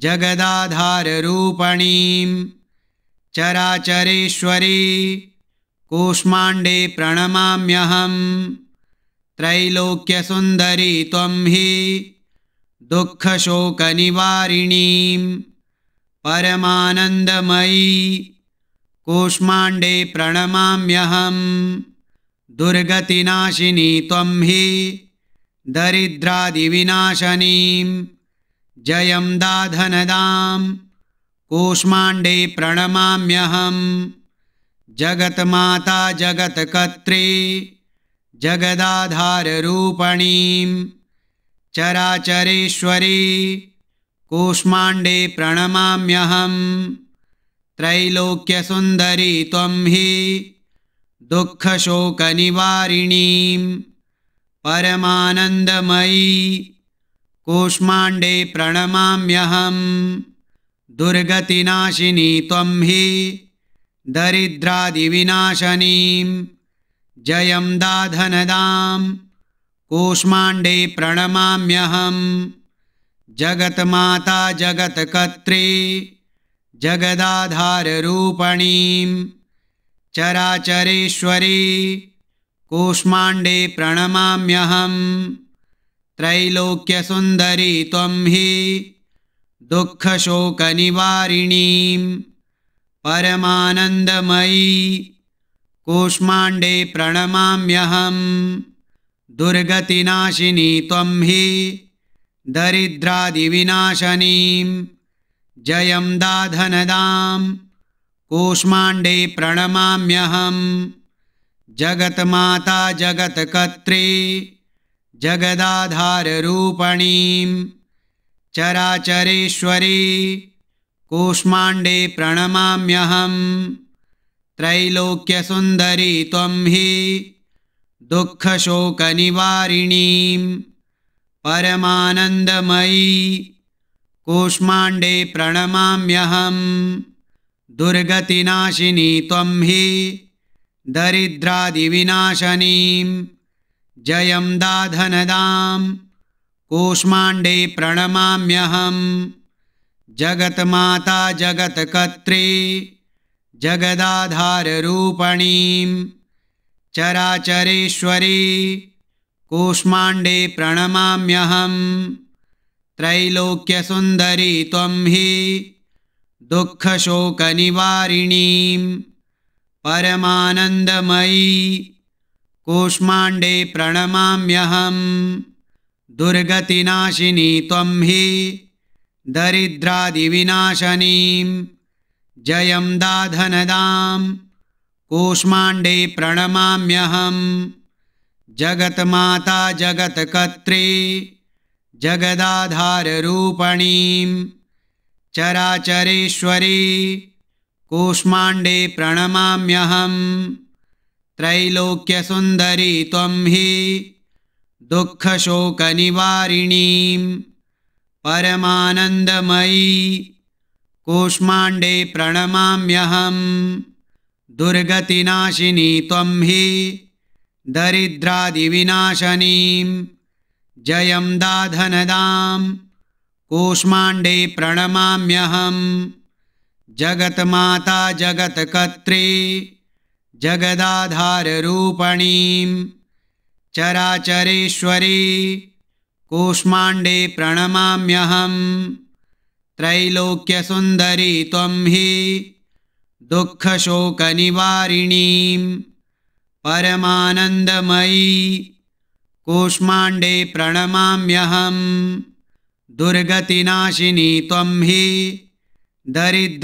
जगदाधाररूपणीं चराचरेश्वरी कूष्माण्डे प्रणमाम्यहं त्रैलोक्यसुन्दरी त्वं हि दुःखशोकनिवारिणीं परमानन्दमयी कूष्माण्डे प्रणमाम्यहं दुर्गतिनाशिनी त्वं हि दरिद्रादिविनाशिनीं जयं दाधनदां कूष्माण्डे प्रणमाम्यहम् जगत्माता जगदाधार जगदाधारूपणीं चराचरेश्वरी कूष्माण्डे प्रणमाम्यहं त्रैलोक्यसुन्दरी त्वं हि दुःखशोकनिवारिणीं परमानन्दमयी कूष्माण्डे प्रणमाम्यहं दुर्गतिनाशिनी त्वं हि दरिद्रादिविनाशनीं जयं दाधनदां कूष्माण्डे प्रणमाम्यहं जगत्माता जगत्कर्त्रे जगदाधारूपणीं चराचरेश्वरी कूष्माण्डे प्रणमाम्यहं त्रैलोक्यसुन्दरी त्वं हि दुःखशोकनिवारिणीम् परमानन्दमयी कूष्माण्डे प्रणमाम्यहं दुर्गतिनाशिनी त्वं हि दरिद्रादिविनाशनीं जयं दाधनदां कूष्माण्डे प्रणमाम्यहं जगत्माता जगत्कर्त्रे जगदाधाररूपणीं चराचरेश्वरी कूष्माण्डे प्रणमाम्यहं त्रैलोक्यसुन्दरी त्वं हि दुःखशोकनिवारिणीं परमानन्दमयी कूष्माण्डे प्रणमाम्यहं दुर्गतिनाशिनी त्वं हि दरिद्रादिविनाशिनीं जयं दाधनदां कूष्माण्डे प्रणमाम्यहम् जगत्माता जगत्कर्त्री जगदाधाररूपिणीं चराचरेश्वरी कूष्माण्डे प्रणमाम्यहं त्रैलोक्यसुन्दरी त्वं हि दुःखशोकनिवारिणीं परमानन्दमयी कूष्माण्डे प्रणमाम्यहं दुर्गतिनाशिनी त्वं हि दरिद्रादिविनाशनीं जयं दाधनदां कूष्माण्डे प्रणमाम्यहं जगत्माता जगत्कर्त्रे जगदाधारूपणीं चराचरेश्वरी कूष्माण्डे प्रणमाम्यहं त्रैलोक्यसुन्दरी त्वं हि दुःखशोकनिवारिणीं परमानन्दमयी कूष्माण्डे प्रणमाम्यहं दुर्गतिनाशिनी त्वं हि दरिद्रादिविनाशनीं जयं दाधनदां कूष्माण्डे प्रणमाम्यहं जगत्माता जगत्कर्त्रे जगदाधाररूपणीं चराचरेश्वरी कूष्माण्डे प्रणमाम्यहं त्रैलोक्यसुन्दरी त्वं हि दुःखशोकनिवारिणीं परमानन्दमयी कूष्माण्डे प्रणमाम्यहं दुर्गतिनाशिनी त्वं हि दरिद्रादिविनाशिनीं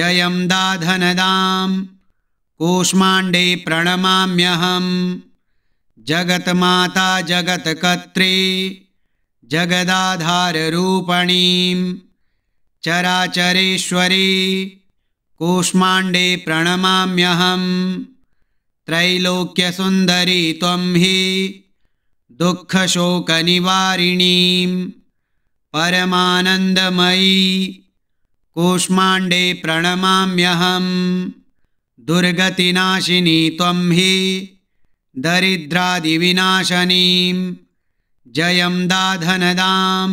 जयं दाधनदां कूष्माण्डे प्रणमाम्यहम् जगत्माता जगत्कर्त्री जगदाधाररूपिणीं चराचरेश्वरी कूष्माण्डे प्रणमाम्यहं त्रैलोक्यसुन्दरी त्वं हि दुःखशोकनिवारिणीं परमानन्दमयी कूष्माण्डे प्रणमाम्यहं दुर्गतिनाशिनी त्वं हि दरिद्रादिविनाशनीं जयं दाधनदां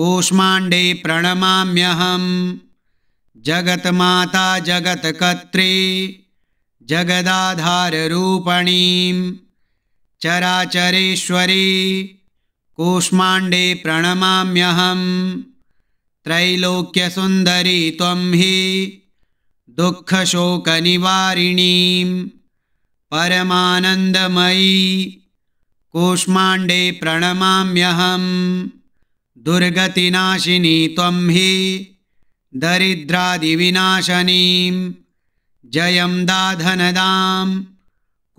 कूष्माण्डे प्रणमाम्यहं जगत्माता जगत्कर्त्रे जगदाधारूपणीं चराचरेश्वरी कूष्माण्डे प्रणमाम्यहं त्रैलोक्यसुन्दरी त्वं हि दुःखशोकनिवारिणीं परमानन्दमयी कूष्माण्डे प्रणमाम्यहं दुर्गतिनाशिनी त्वं हि दरिद्रादिविनाशनीं जयं दाधनदां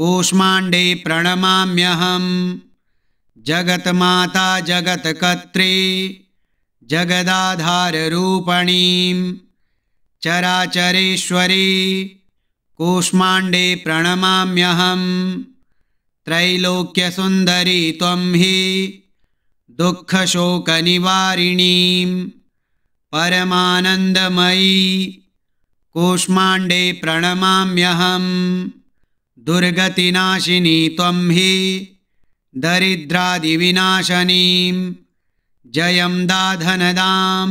कूष्माण्डे प्रणमाम्यहं जगत्माता जगत्कर्त्रे जगदाधाररूपणीं चराचरेश्वरी कूष्माण्डे प्रणमाम्यहं त्रैलोक्यसुन्दरी त्वं हि दुःखशोकनिवारिणीं परमानन्दमयी कूष्माण्डे प्रणमाम्यहं दुर्गतिनाशिनी त्वं हि दरिद्रादिविनाशिनीं जयं दाधनदां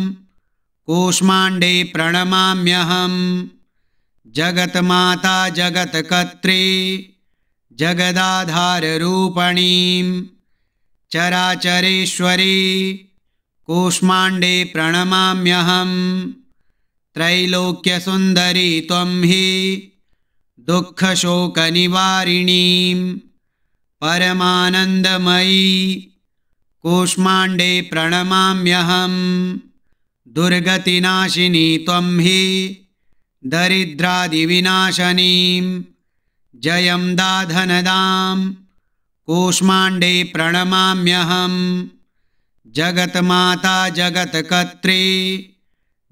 कूष्माण्डे प्रणमाम्यहम् जगत्माता जगत्कर्त्री जगदाधाररूपिणीं चराचरेश्वरी कूष्माण्डे प्रणमाम्यहं त्रैलोक्यसुन्दरी त्वं हि दुःखशोकनिवारिणीं परमानन्दमयी कूष्माण्डे प्रणमाम्यहं दुर्गतिनाशिनी त्वं हि दरिद्रादिविनाशनीं जयं दाधनदां कूष्माण्डे प्रणमाम्यहं जगत्माता जगत्कर्त्रे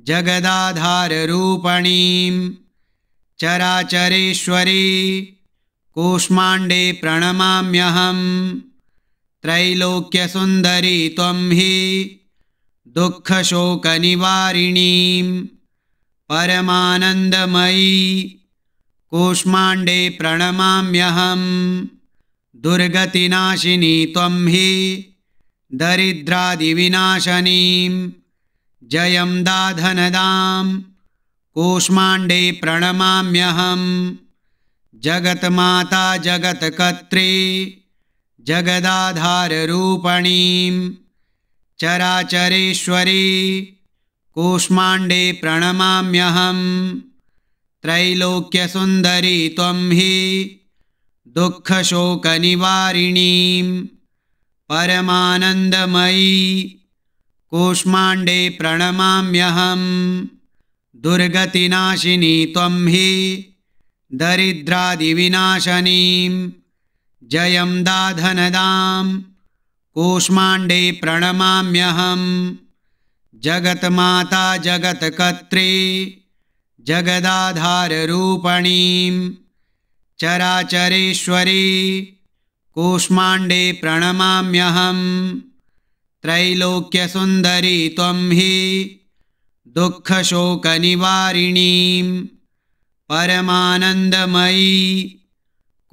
जगदाधारूपणीं चराचरेश्वरी कूष्माण्डे प्रणमाम्यहं त्रैलोक्यसुन्दरी त्वं हि दुःखशोकनिवारिणीं परमानन्दमयी कूष्माण्डे प्रणमाम्यहं दुर्गतिनाशिनी त्वं हि दरिद्रादिविनाशनीं जयं दाधनदां कूष्माण्डे प्रणमाम्यहं जगत्माता जगत्कर्त्रे जगदाधाररूपणीं चराचरेश्वरी कूष्माण्डे प्रणमाम्यहं त्रैलोक्यसुन्दरी त्वं हि दुःखशोकनिवारिणीं परमानन्दमयी कूष्माण्डे प्रणमाम्यहं दुर्गतिनाशिनी त्वं हि दरिद्रादिविनाशिनीं जयं दाधनदां कूष्माण्डे प्रणमाम्यहम् जगत्माता जगत्कर्त्री जगदाधारूपणीं चराचरेश्वरी कूष्माण्डे प्रणमाम्यहं त्रैलोक्यसुन्दरी त्वं हि दुःखशोकनिवारिणीं परमानन्दमयी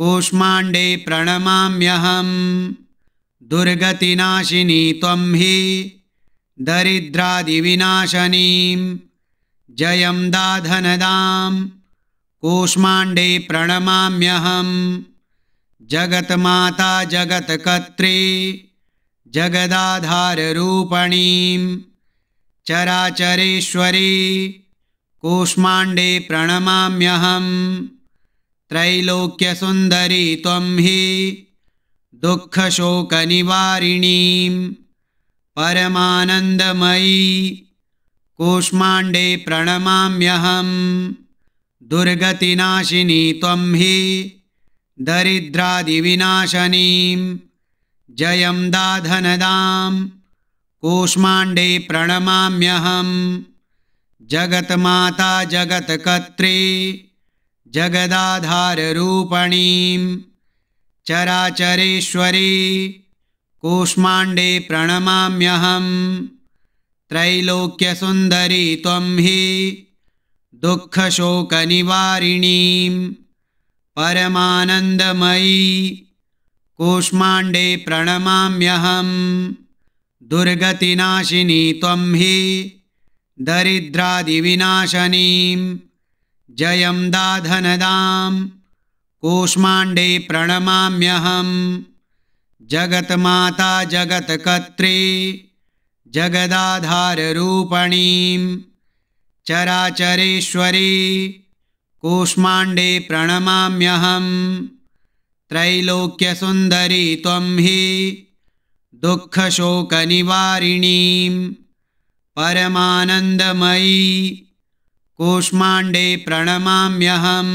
कूष्माण्डे प्रणमाम्यहं दुर्गतिनाशिनी त्वं हि दरिद्रादिविनाशनीं जयं दाधनदां कूष्माण्डे प्रणमाम्यहं जगत्माता जगत्कर्त्रे जगदाधारूपणीं चराचरेश्वरी कूष्माण्डे प्रणमाम्यहं त्रैलोक्यसुन्दरी त्वं हि दुःखशोकनिवारिणीम् परमानन्दमयी कूष्माण्डे प्रणमाम्यहं दुर्गतिनाशिनी त्वं हि दरिद्रादिविनाशनीं जयं दाधनदां कूष्माण्डे प्रणमाम्यहं जगत्माता जगत्कर्त्रे जगदाधाररूपणीं चराचरेश्वरी कूष्माण्डे प्रणमाम्यहं त्रैलोक्यसुन्दरी त्वं हि दुःखशोकनिवारिणीं परमानन्दमयी कूष्माण्डे प्रणमाम्यहं दुर्गतिनाशिनी त्वं हि दरिद्रादिविनाशिनीं जयं दाधनदां कूष्माण्डे प्रणमाम्यहम् जगत्माता जगत्कर्त्री जगदाधाररूपिणीं चराचरेश्वरी कूष्माण्डे प्रणमाम्यहं त्रैलोक्यसुन्दरी त्वं हि दुःखशोकनिवारिणीं परमानन्दमयी कूष्माण्डे प्रणमाम्यहं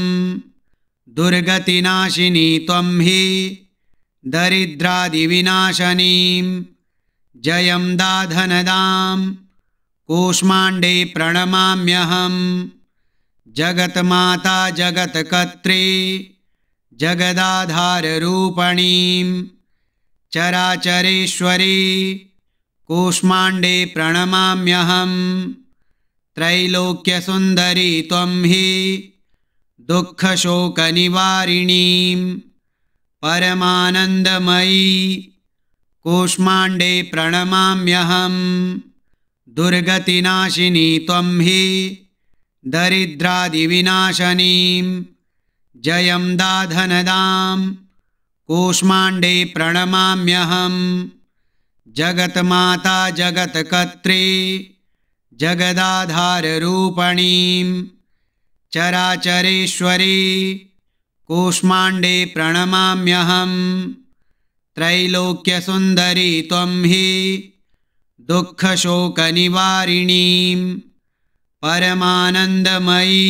दुर्गतिनाशिनी त्वं हि दरिद्रादिविनाशनीं जयं दाधनदां कूष्माण्डे प्रणमाम्यहं जगत्माता जगत्कर्त्रे जगदाधारूपणीं चराचरेश्वरी कूष्माण्डे प्रणमाम्यहं त्रैलोक्यसुन्दरी त्वं हि दुःखशोकनिवारिणीं परमानन्दमयी कूष्माण्डे प्रणमाम्यहं दुर्गतिनाशिनी त्वं हि दरिद्रादिविनाशनीं जयं दाधनदां कूष्माण्डे प्रणमाम्यहं जगत्माता जगत्कर्त्रे जगदाधाररूपणीं चराचरेश्वरी कूष्माण्डे प्रणमाम्यहं त्रैलोक्यसुन्दरी त्वं हि दुःखशोकनिवारिणीं परमानन्दमयी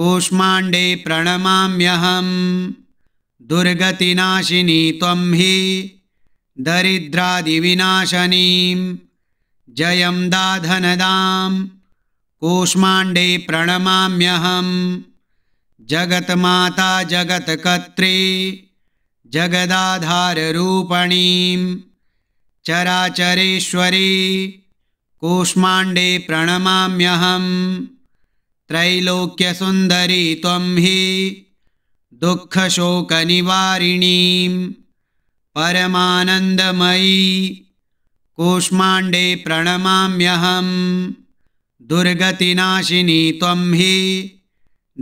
कूष्माण्डे प्रणमाम्यहं दुर्गतिनाशिनी त्वं हि दरिद्रादिविनाशिनीं जयं दाधनदां कूष्माण्डे प्रणमाम्यहम् जगत्माता जगत्कर्त्री जगदाधाररूपिणीं चराचरेश्वरी कूष्माण्डे प्रणमाम्यहं त्रैलोक्यसुन्दरी त्वं हि दुःखशोकनिवारिणीं परमानन्दमयी कूष्माण्डे प्रणमाम्यहं दुर्गतिनाशिनी त्वं हि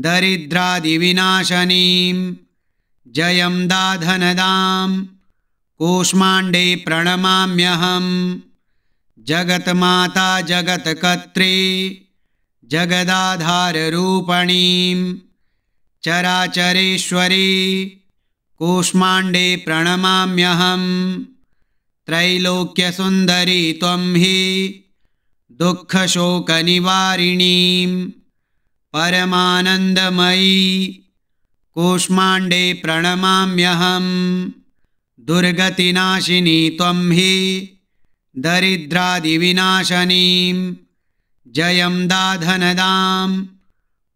दरिद्रादिविनाशनीं जयं दाधनदां कूष्माण्डे प्रणमाम्यहं जगत्माता जगत्कर्त्रे जगदाधारूपणीं चराचरेश्वरी कूष्माण्डे प्रणमाम्यहं त्रैलोक्यसुन्दरी त्वं हि दुःखशोकनिवारिणीं परमानन्दमयी कूष्माण्डे प्रणमाम्यहं दुर्गतिनाशिनी त्वं हि दरिद्रादिविनाशनीं जयं दाधनदां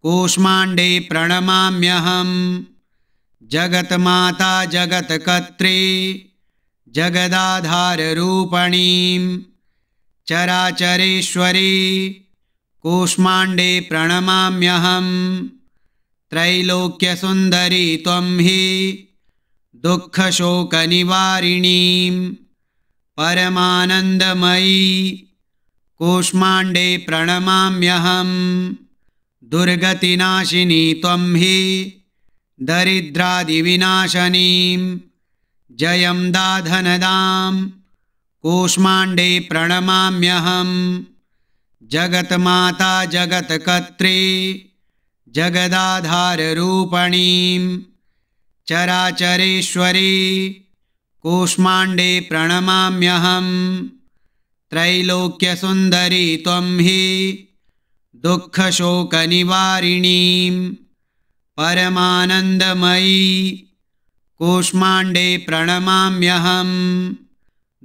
कूष्माण्डे प्रणमाम्यहं जगत्माता जगत्कर्त्रे जगदाधाररूपणीं चराचरेश्वरी कूष्माण्डे प्रणमाम्यहं त्रैलोक्यसुन्दरी त्वं हि दुःखशोकनिवारिणीं परमानन्दमयी कूष्माण्डे प्रणमाम्यहं दुर्गतिनाशिनी त्वं हि दरिद्रादिविनाशिनीं जयं दाधनदां कूष्माण्डे प्रणमाम्यहम् जगत्माता जगत्कर्त्री जगदाधाररूपिणीं चराचरेश्वरी कूष्माण्डे प्रणमाम्यहं त्रैलोक्यसुन्दरी त्वं हि दुःखशोकनिवारिणीं परमानन्दमयी कूष्माण्डे प्रणमाम्यहं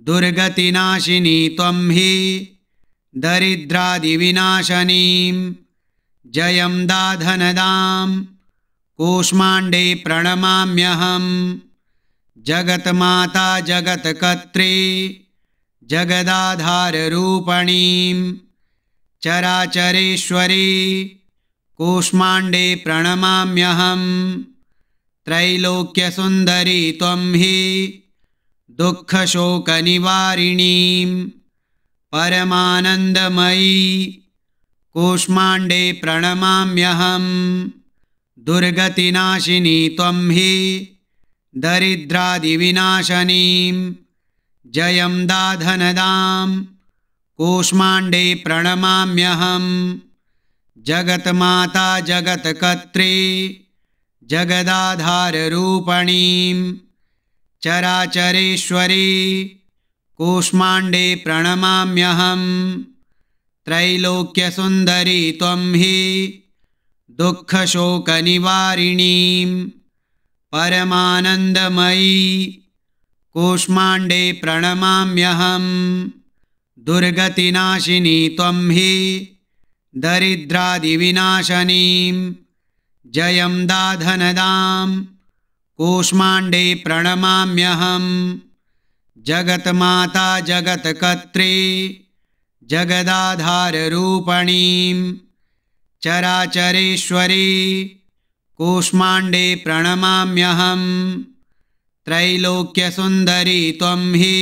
दुर्गतिनाशिनी त्वं हि दरिद्रादिविनाशनीं जयं दाधनदां कूष्माण्डे प्रणमाम्यहं जगत्माता जगत्कर्त्रे जगदाधारूपणीं चराचरेश्वरी कूष्माण्डे प्रणमाम्यहं त्रैलोक्यसुन्दरी त्वं हि दुःखशोकनिवारिणीं परमानन्दमयी कूष्माण्डे प्रणमाम्यहं दुर्गतिनाशिनी त्वं हि दरिद्रादिविनाशनीं जयं दाधनदां कूष्माण्डे प्रणमाम्यहं जगत्माता जगत्कर्त्रे जगदाधाररूपणीं चराचरेश्वरी कूष्माण्डे प्रणमाम्यहं त्रैलोक्यसुन्दरी त्वं हि दुःखशोकनिवारिणीं परमानन्दमयी कूष्माण्डे प्रणमाम्यहं दुर्गतिनाशिनी त्वं हि दरिद्रादिविनाशिनीं जयं दाधनदां कूष्माण्डे प्रणमाम्यहम् जगत्माता जगत्कर्त्री जगदाधारूपणीं चराचरेश्वरी कूष्माण्डे प्रणमाम्यहं त्रैलोक्यसुन्दरी त्वं हि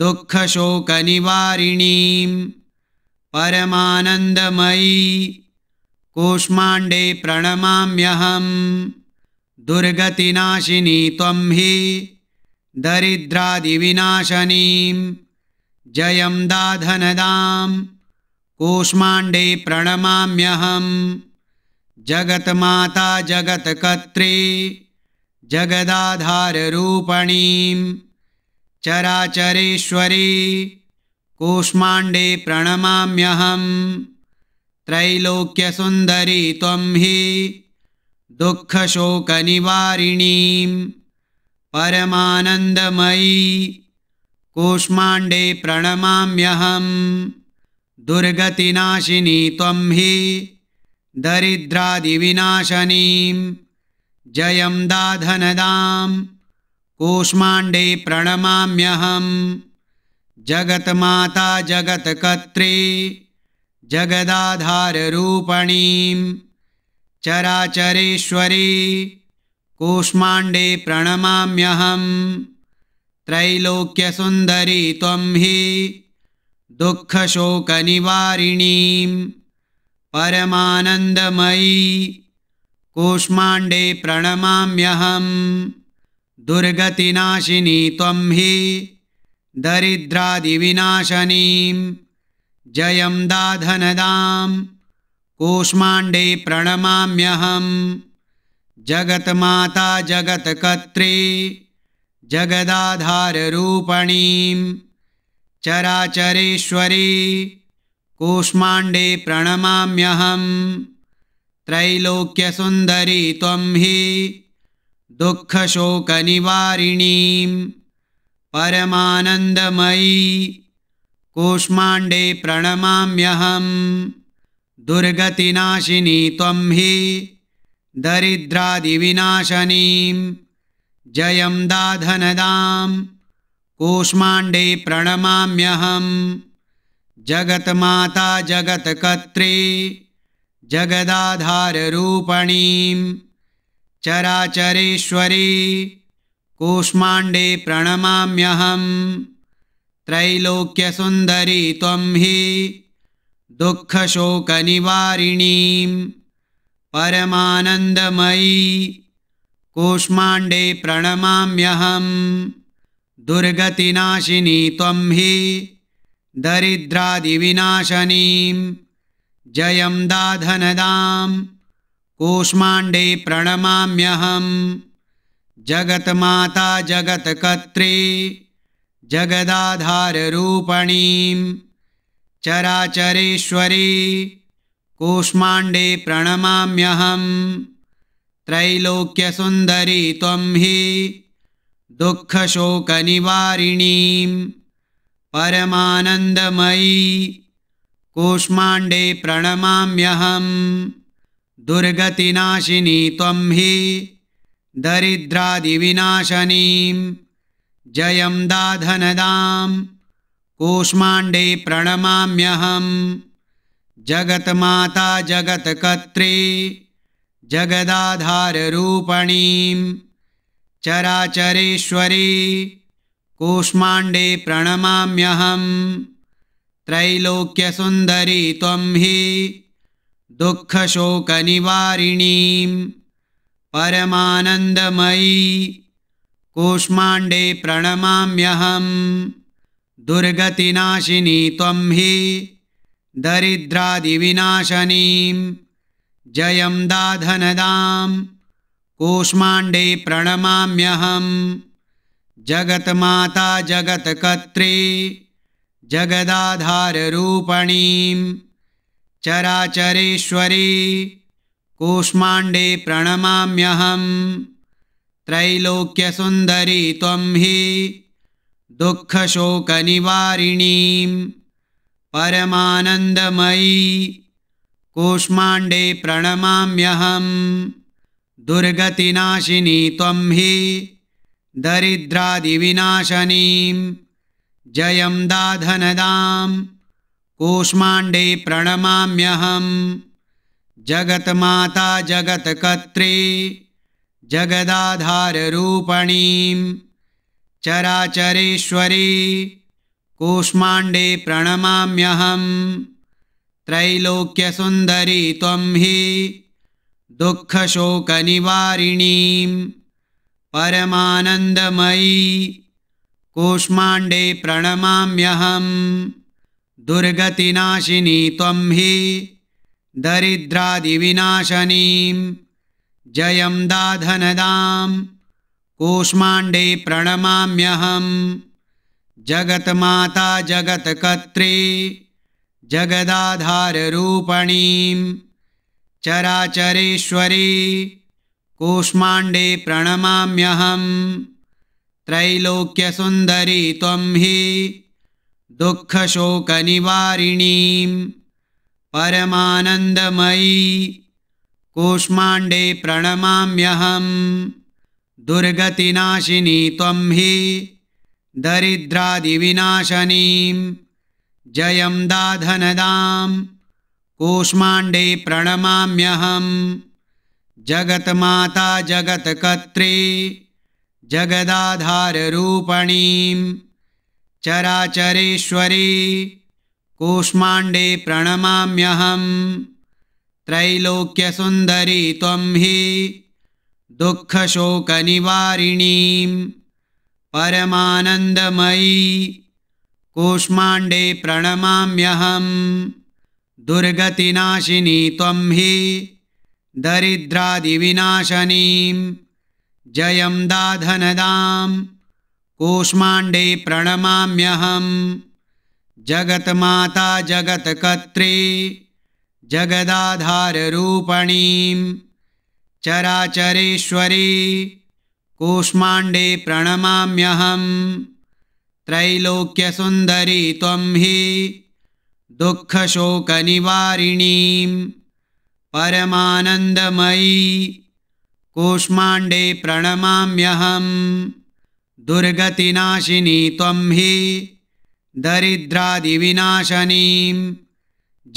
दुःखशोकनिवारिणीं परमानन्दमयी कूष्माण्डे प्रणमाम्यहं दुर्गतिनाशिनी त्वं हि दरिद्रादिविनाशनीं जयं दाधनदां कूष्माण्डे प्रणमाम्यहं जगत्माता जगत्कर्त्रे जगदाधारूपणीं चराचरेश्वरी कूष्माण्डे प्रणमाम्यहं त्रैलोक्यसुन्दरी त्वं हि दुःखशोकनिवारिणीम् परमानन्दमयी कूष्माण्डे प्रणमाम्यहं दुर्गतिनाशिनी त्वं हि दरिद्रादिविनाशनीं जयं दाधनदां कूष्माण्डे प्रणमाम्यहं जगत्माता जगत्कर्त्रे जगदाधाररूपणीं चराचरेश्वरी कूष्माण्डे प्रणमाम्यहं त्रैलोक्यसुन्दरी त्वं हि दुःखशोकनिवारिणीं परमानन्दमयी कूष्माण्डे प्रणमाम्यहं दुर्गतिनाशिनी त्वं हि दरिद्रादिविनाशिनीं जयं दाधनदां कूष्माण्डे प्रणमाम्यहम् जगत्माता जगत्कर्त्री जगदाधाररूपिणीं चराचरेश्वरी कूष्माण्डे प्रणमाम्यहं त्रैलोक्यसुन्दरी त्वं हि दुःखशोकनिवारिणीं परमानन्दमयी कूष्माण्डे प्रणमाम्यहं दुर्गतिनाशिनी त्वं हि दरिद्रादिविनाशनीं जयं दाधनदां कूष्माण्डे प्रणमाम्यहं जगत्माता जगत्कर्त्रे जगदाधारूपणीं चराचरेश्वरी कूष्माण्डे प्रणमाम्यहं त्रैलोक्यसुन्दरी त्वं हि दुःखशोकनिवारिणीं परमानन्दमयी कूष्माण्डे प्रणमाम्यहं दुर्गतिनाशिनी त्वं हि दरिद्रादिविनाशनीं जयं दाधनदां कूष्माण्डे प्रणमाम्यहं जगत्माता जगत्कर्त्रे जगदाधाररूपणीं चराचरेश्वरी कूष्माण्डे प्रणमाम्यहं त्रैलोक्यसुन्दरी त्वं हि दुःखशोकनिवारिणीं परमानन्दमयी कूष्माण्डे प्रणमाम्यहं दुर्गतिनाशिनी त्वं हि दरिद्रादिविनाशिनीं जयं दाधनदां कूष्माण्डे प्रणमाम्यहम् जगत्माता जगत्कर्त्री जगदाधाररूपिणीं चराचरेश्वरी कूष्माण्डे प्रणमाम्यहं त्रैलोक्यसुन्दरी त्वं हि दुःखशोकनिवारिणीं परमानन्दमयी कूष्माण्डे प्रणमाम्यहं दुर्गतिनाशिनी त्वं हि दरिद्रादिविनाशनीं जयं दाधनदां कूष्माण्डे प्रणमाम्यहं जगत्माता जगत्कर्त्रे जगदाधारूपणीं चराचरेश्वरी कूष्माण्डे प्रणमाम्यहं त्रैलोक्यसुन्दरी त्वं हि दुःखशोकनिवारिणीं परमानन्दमयी कूष्माण्डे प्रणमाम्यहं दुर्गतिनाशिनी त्वं हि दरिद्रादिविनाशनीं जयं दाधनदां कूष्माण्डे प्रणमाम्यहं जगत्माता जगत्कर्त्रे जगदाधाररूपणीं चराचरेश्वरी कूष्माण्डे प्रणमाम्यहं त्रैलोक्यसुन्दरी त्वं हि दुःखशोकनिवारिणीं परमानन्दमयी कूष्माण्डे प्रणमाम्यहं दुर्गतिनाशिनी त्वं हि दरिद्रादिविनाशिनीं जयं दाधनदां कूष्माण्डे प्रणमाम्यहम् जगत्माता जगत्कर्त्री जगदाधाररूपिणीं चराचरेश्वरी कूष्माण्डे प्रणमाम्यहं त्रैलोक्यसुन्दरी त्वं हि दुःखशोकनिवारिणीं परमानन्दमयी कूष्माण्डे प्रणमाम्यहं दुर्गतिनाशिनी त्वं हि दरिद्रादिविनाशनीं जयं दाधनदां कूष्माण्डे प्रणमाम्यहं जगत्माता जगत्कर्त्रे जगदाधारूपणीं चराचरेश्वरी कूष्माण्डे प्रणमाम्यहं त्रैलोक्यसुन्दरी त्वं हि दुःखशोकनिवारिणीं परमानन्दमयी कूष्माण्डे प्रणमाम्यहं दुर्गतिनाशिनी त्वं हि दरिद्रादिविनाशनीं जयं दाधनदां कूष्माण्डे प्रणमाम्यहं जगत्माता जगत्कर्त्रे जगदाधाररूपणीं चराचरेश्वरी कूष्माण्डे प्रणमाम्यहं त्रैलोक्यसुन्दरी त्वं हि दुःखशोकनिवारिणीं परमानन्दमयी कूष्माण्डे प्रणमाम्यहं दुर्गतिनाशिनी त्वं हि दरिद्रादिविनाशिनीं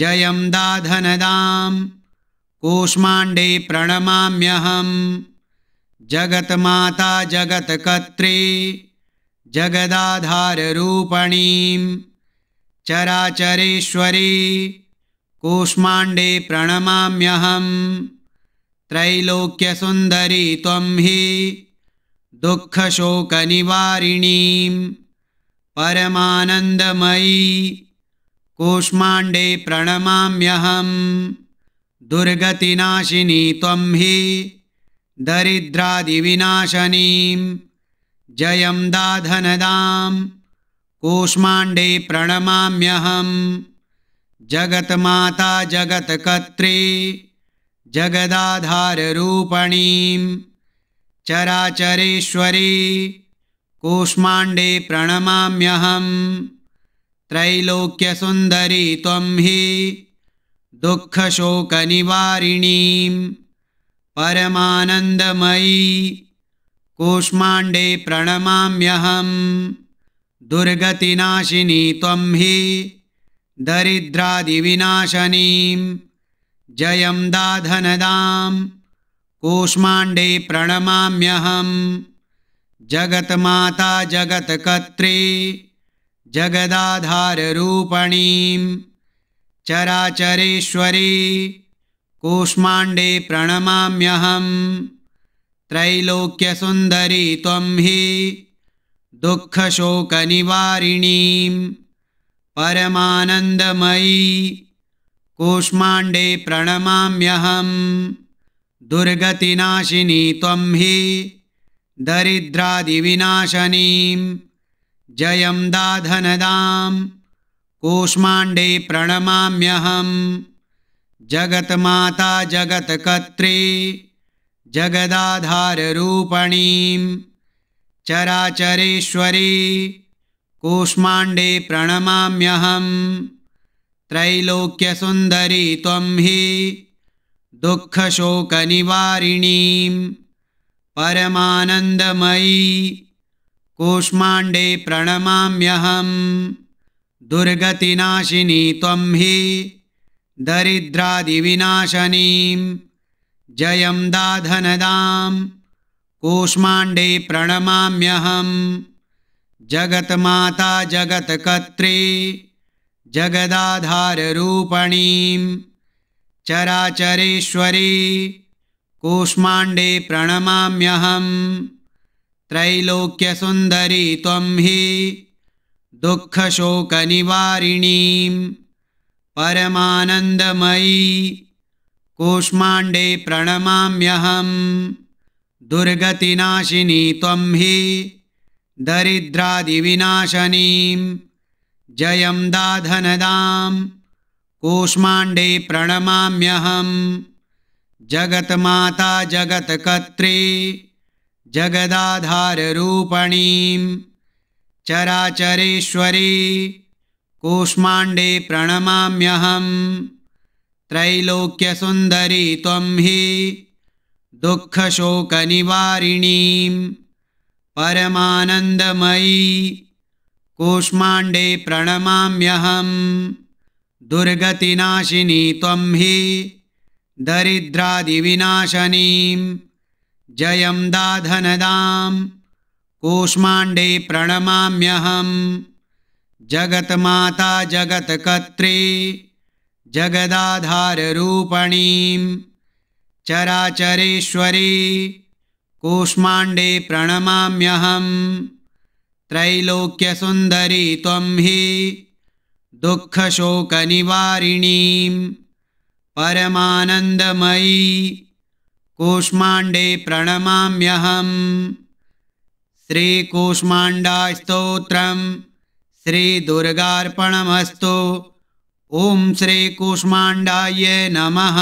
जयं दाधनदां कूष्माण्डे प्रणमाम्यहम् जगत्माता जगत्कर्त्री जगदाधारूपणीं चराचरेश्वरी कूष्माण्डे प्रणमाम्यहं त्रैलोक्यसुन्दरी त्वं हि दुःखशोकनिवारिणीं परमानन्दमयी कूष्माण्डे प्रणमाम्यहं दुर्गतिनाशिनी त्वं हि दरिद्रादिविनाशनीं जयं दाधनदां कूष्माण्डे प्रणमाम्यहं जगत्माता जगत्कर्त्रे जगदाधारूपणीं चराचरेश्वरी कूष्माण्डे प्रणमाम्यहं त्रैलोक्यसुन्दरी त्वं हि दुःखशोकनिवारिणीम् परमानन्दमयी कूष्माण्डे प्रणमाम्यहं दुर्गतिनाशिनी त्वं हि दरिद्रादिविनाशनीं जयं दाधनदां कूष्माण्डे प्रणमाम्यहं जगत्माता जगत्कर्त्रे जगदाधाररूपणीं चराचरेश्वरी कूष्माण्डे प्रणमाम्यहं त्रैलोक्यसुन्दरी त्वं हि दुःखशोकनिवारिणीं परमानन्दमयी कूष्माण्डे प्रणमाम्यहं दुर्गतिनाशिनी त्वं हि दरिद्रादिविनाशिनीं जयं दाधनदां कूष्माण्डे प्रणमाम्यहम् जगत्माता जगत्कर्त्री जगदाधाररूपिणीं चराचरेश्वरी कूष्माण्डे प्रणमाम्यहं त्रैलोक्यसुन्दरी त्वं हि दुःखशोकनिवारिणीं परमानन्दमयी कूष्माण्डे प्रणमाम्यहं दुर्गतिनाशिनी त्वं हि दरिद्रादिविनाशनीं जयं दाधनदां कूष्माण्डे प्रणमाम्यहं जगत्माता जगत्कर्त्रे जगदाधारूपणीं चराचरेश्वरी कूष्माण्डे प्रणमाम्यहं त्रैलोक्यसुन्दरी त्वं हि दुःखशोकनिवारिणीं परमानन्दमयी कूष्माण्डे प्रणमाम्यहं दुर्गतिनाशिनी त्वं हि दरिद्रादिविनाशनीं जयं दाधनदां कूष्माण्डे प्रणमाम्यहं जगत्माता जगत्कर्त्रे जगदाधाररूपणीं चराचरेश्वरी कूष्माण्डे प्रणमाम्यहं त्रैलोक्यसुन्दरी त्वं हि दुःखशोकनिवारिणीं परमानन्दमयी कूष्माण्डे प्रणमाम्यहं दुर्गतिनाशिनी त्वं हि दरिद्रादिविनाशिनीं जयं दाधनदां कूष्माण्डे प्रणमाम्यहम् जगत्माता जगत्कर्त्री जगदाधाररूपिणीं चराचरेश्वरी कूष्माण्डे प्रणमाम्यहं त्रैलोक्यसुन्दरी त्वं हि दुःखशोकनिवारिणीं परमानन्दमयी कूष्माण्डे प्रणमाम्यहं श्रीकूष्माण्डास्तोत्रम् श्रीदुर्गार्पणमस्तु ॐ श्री नमः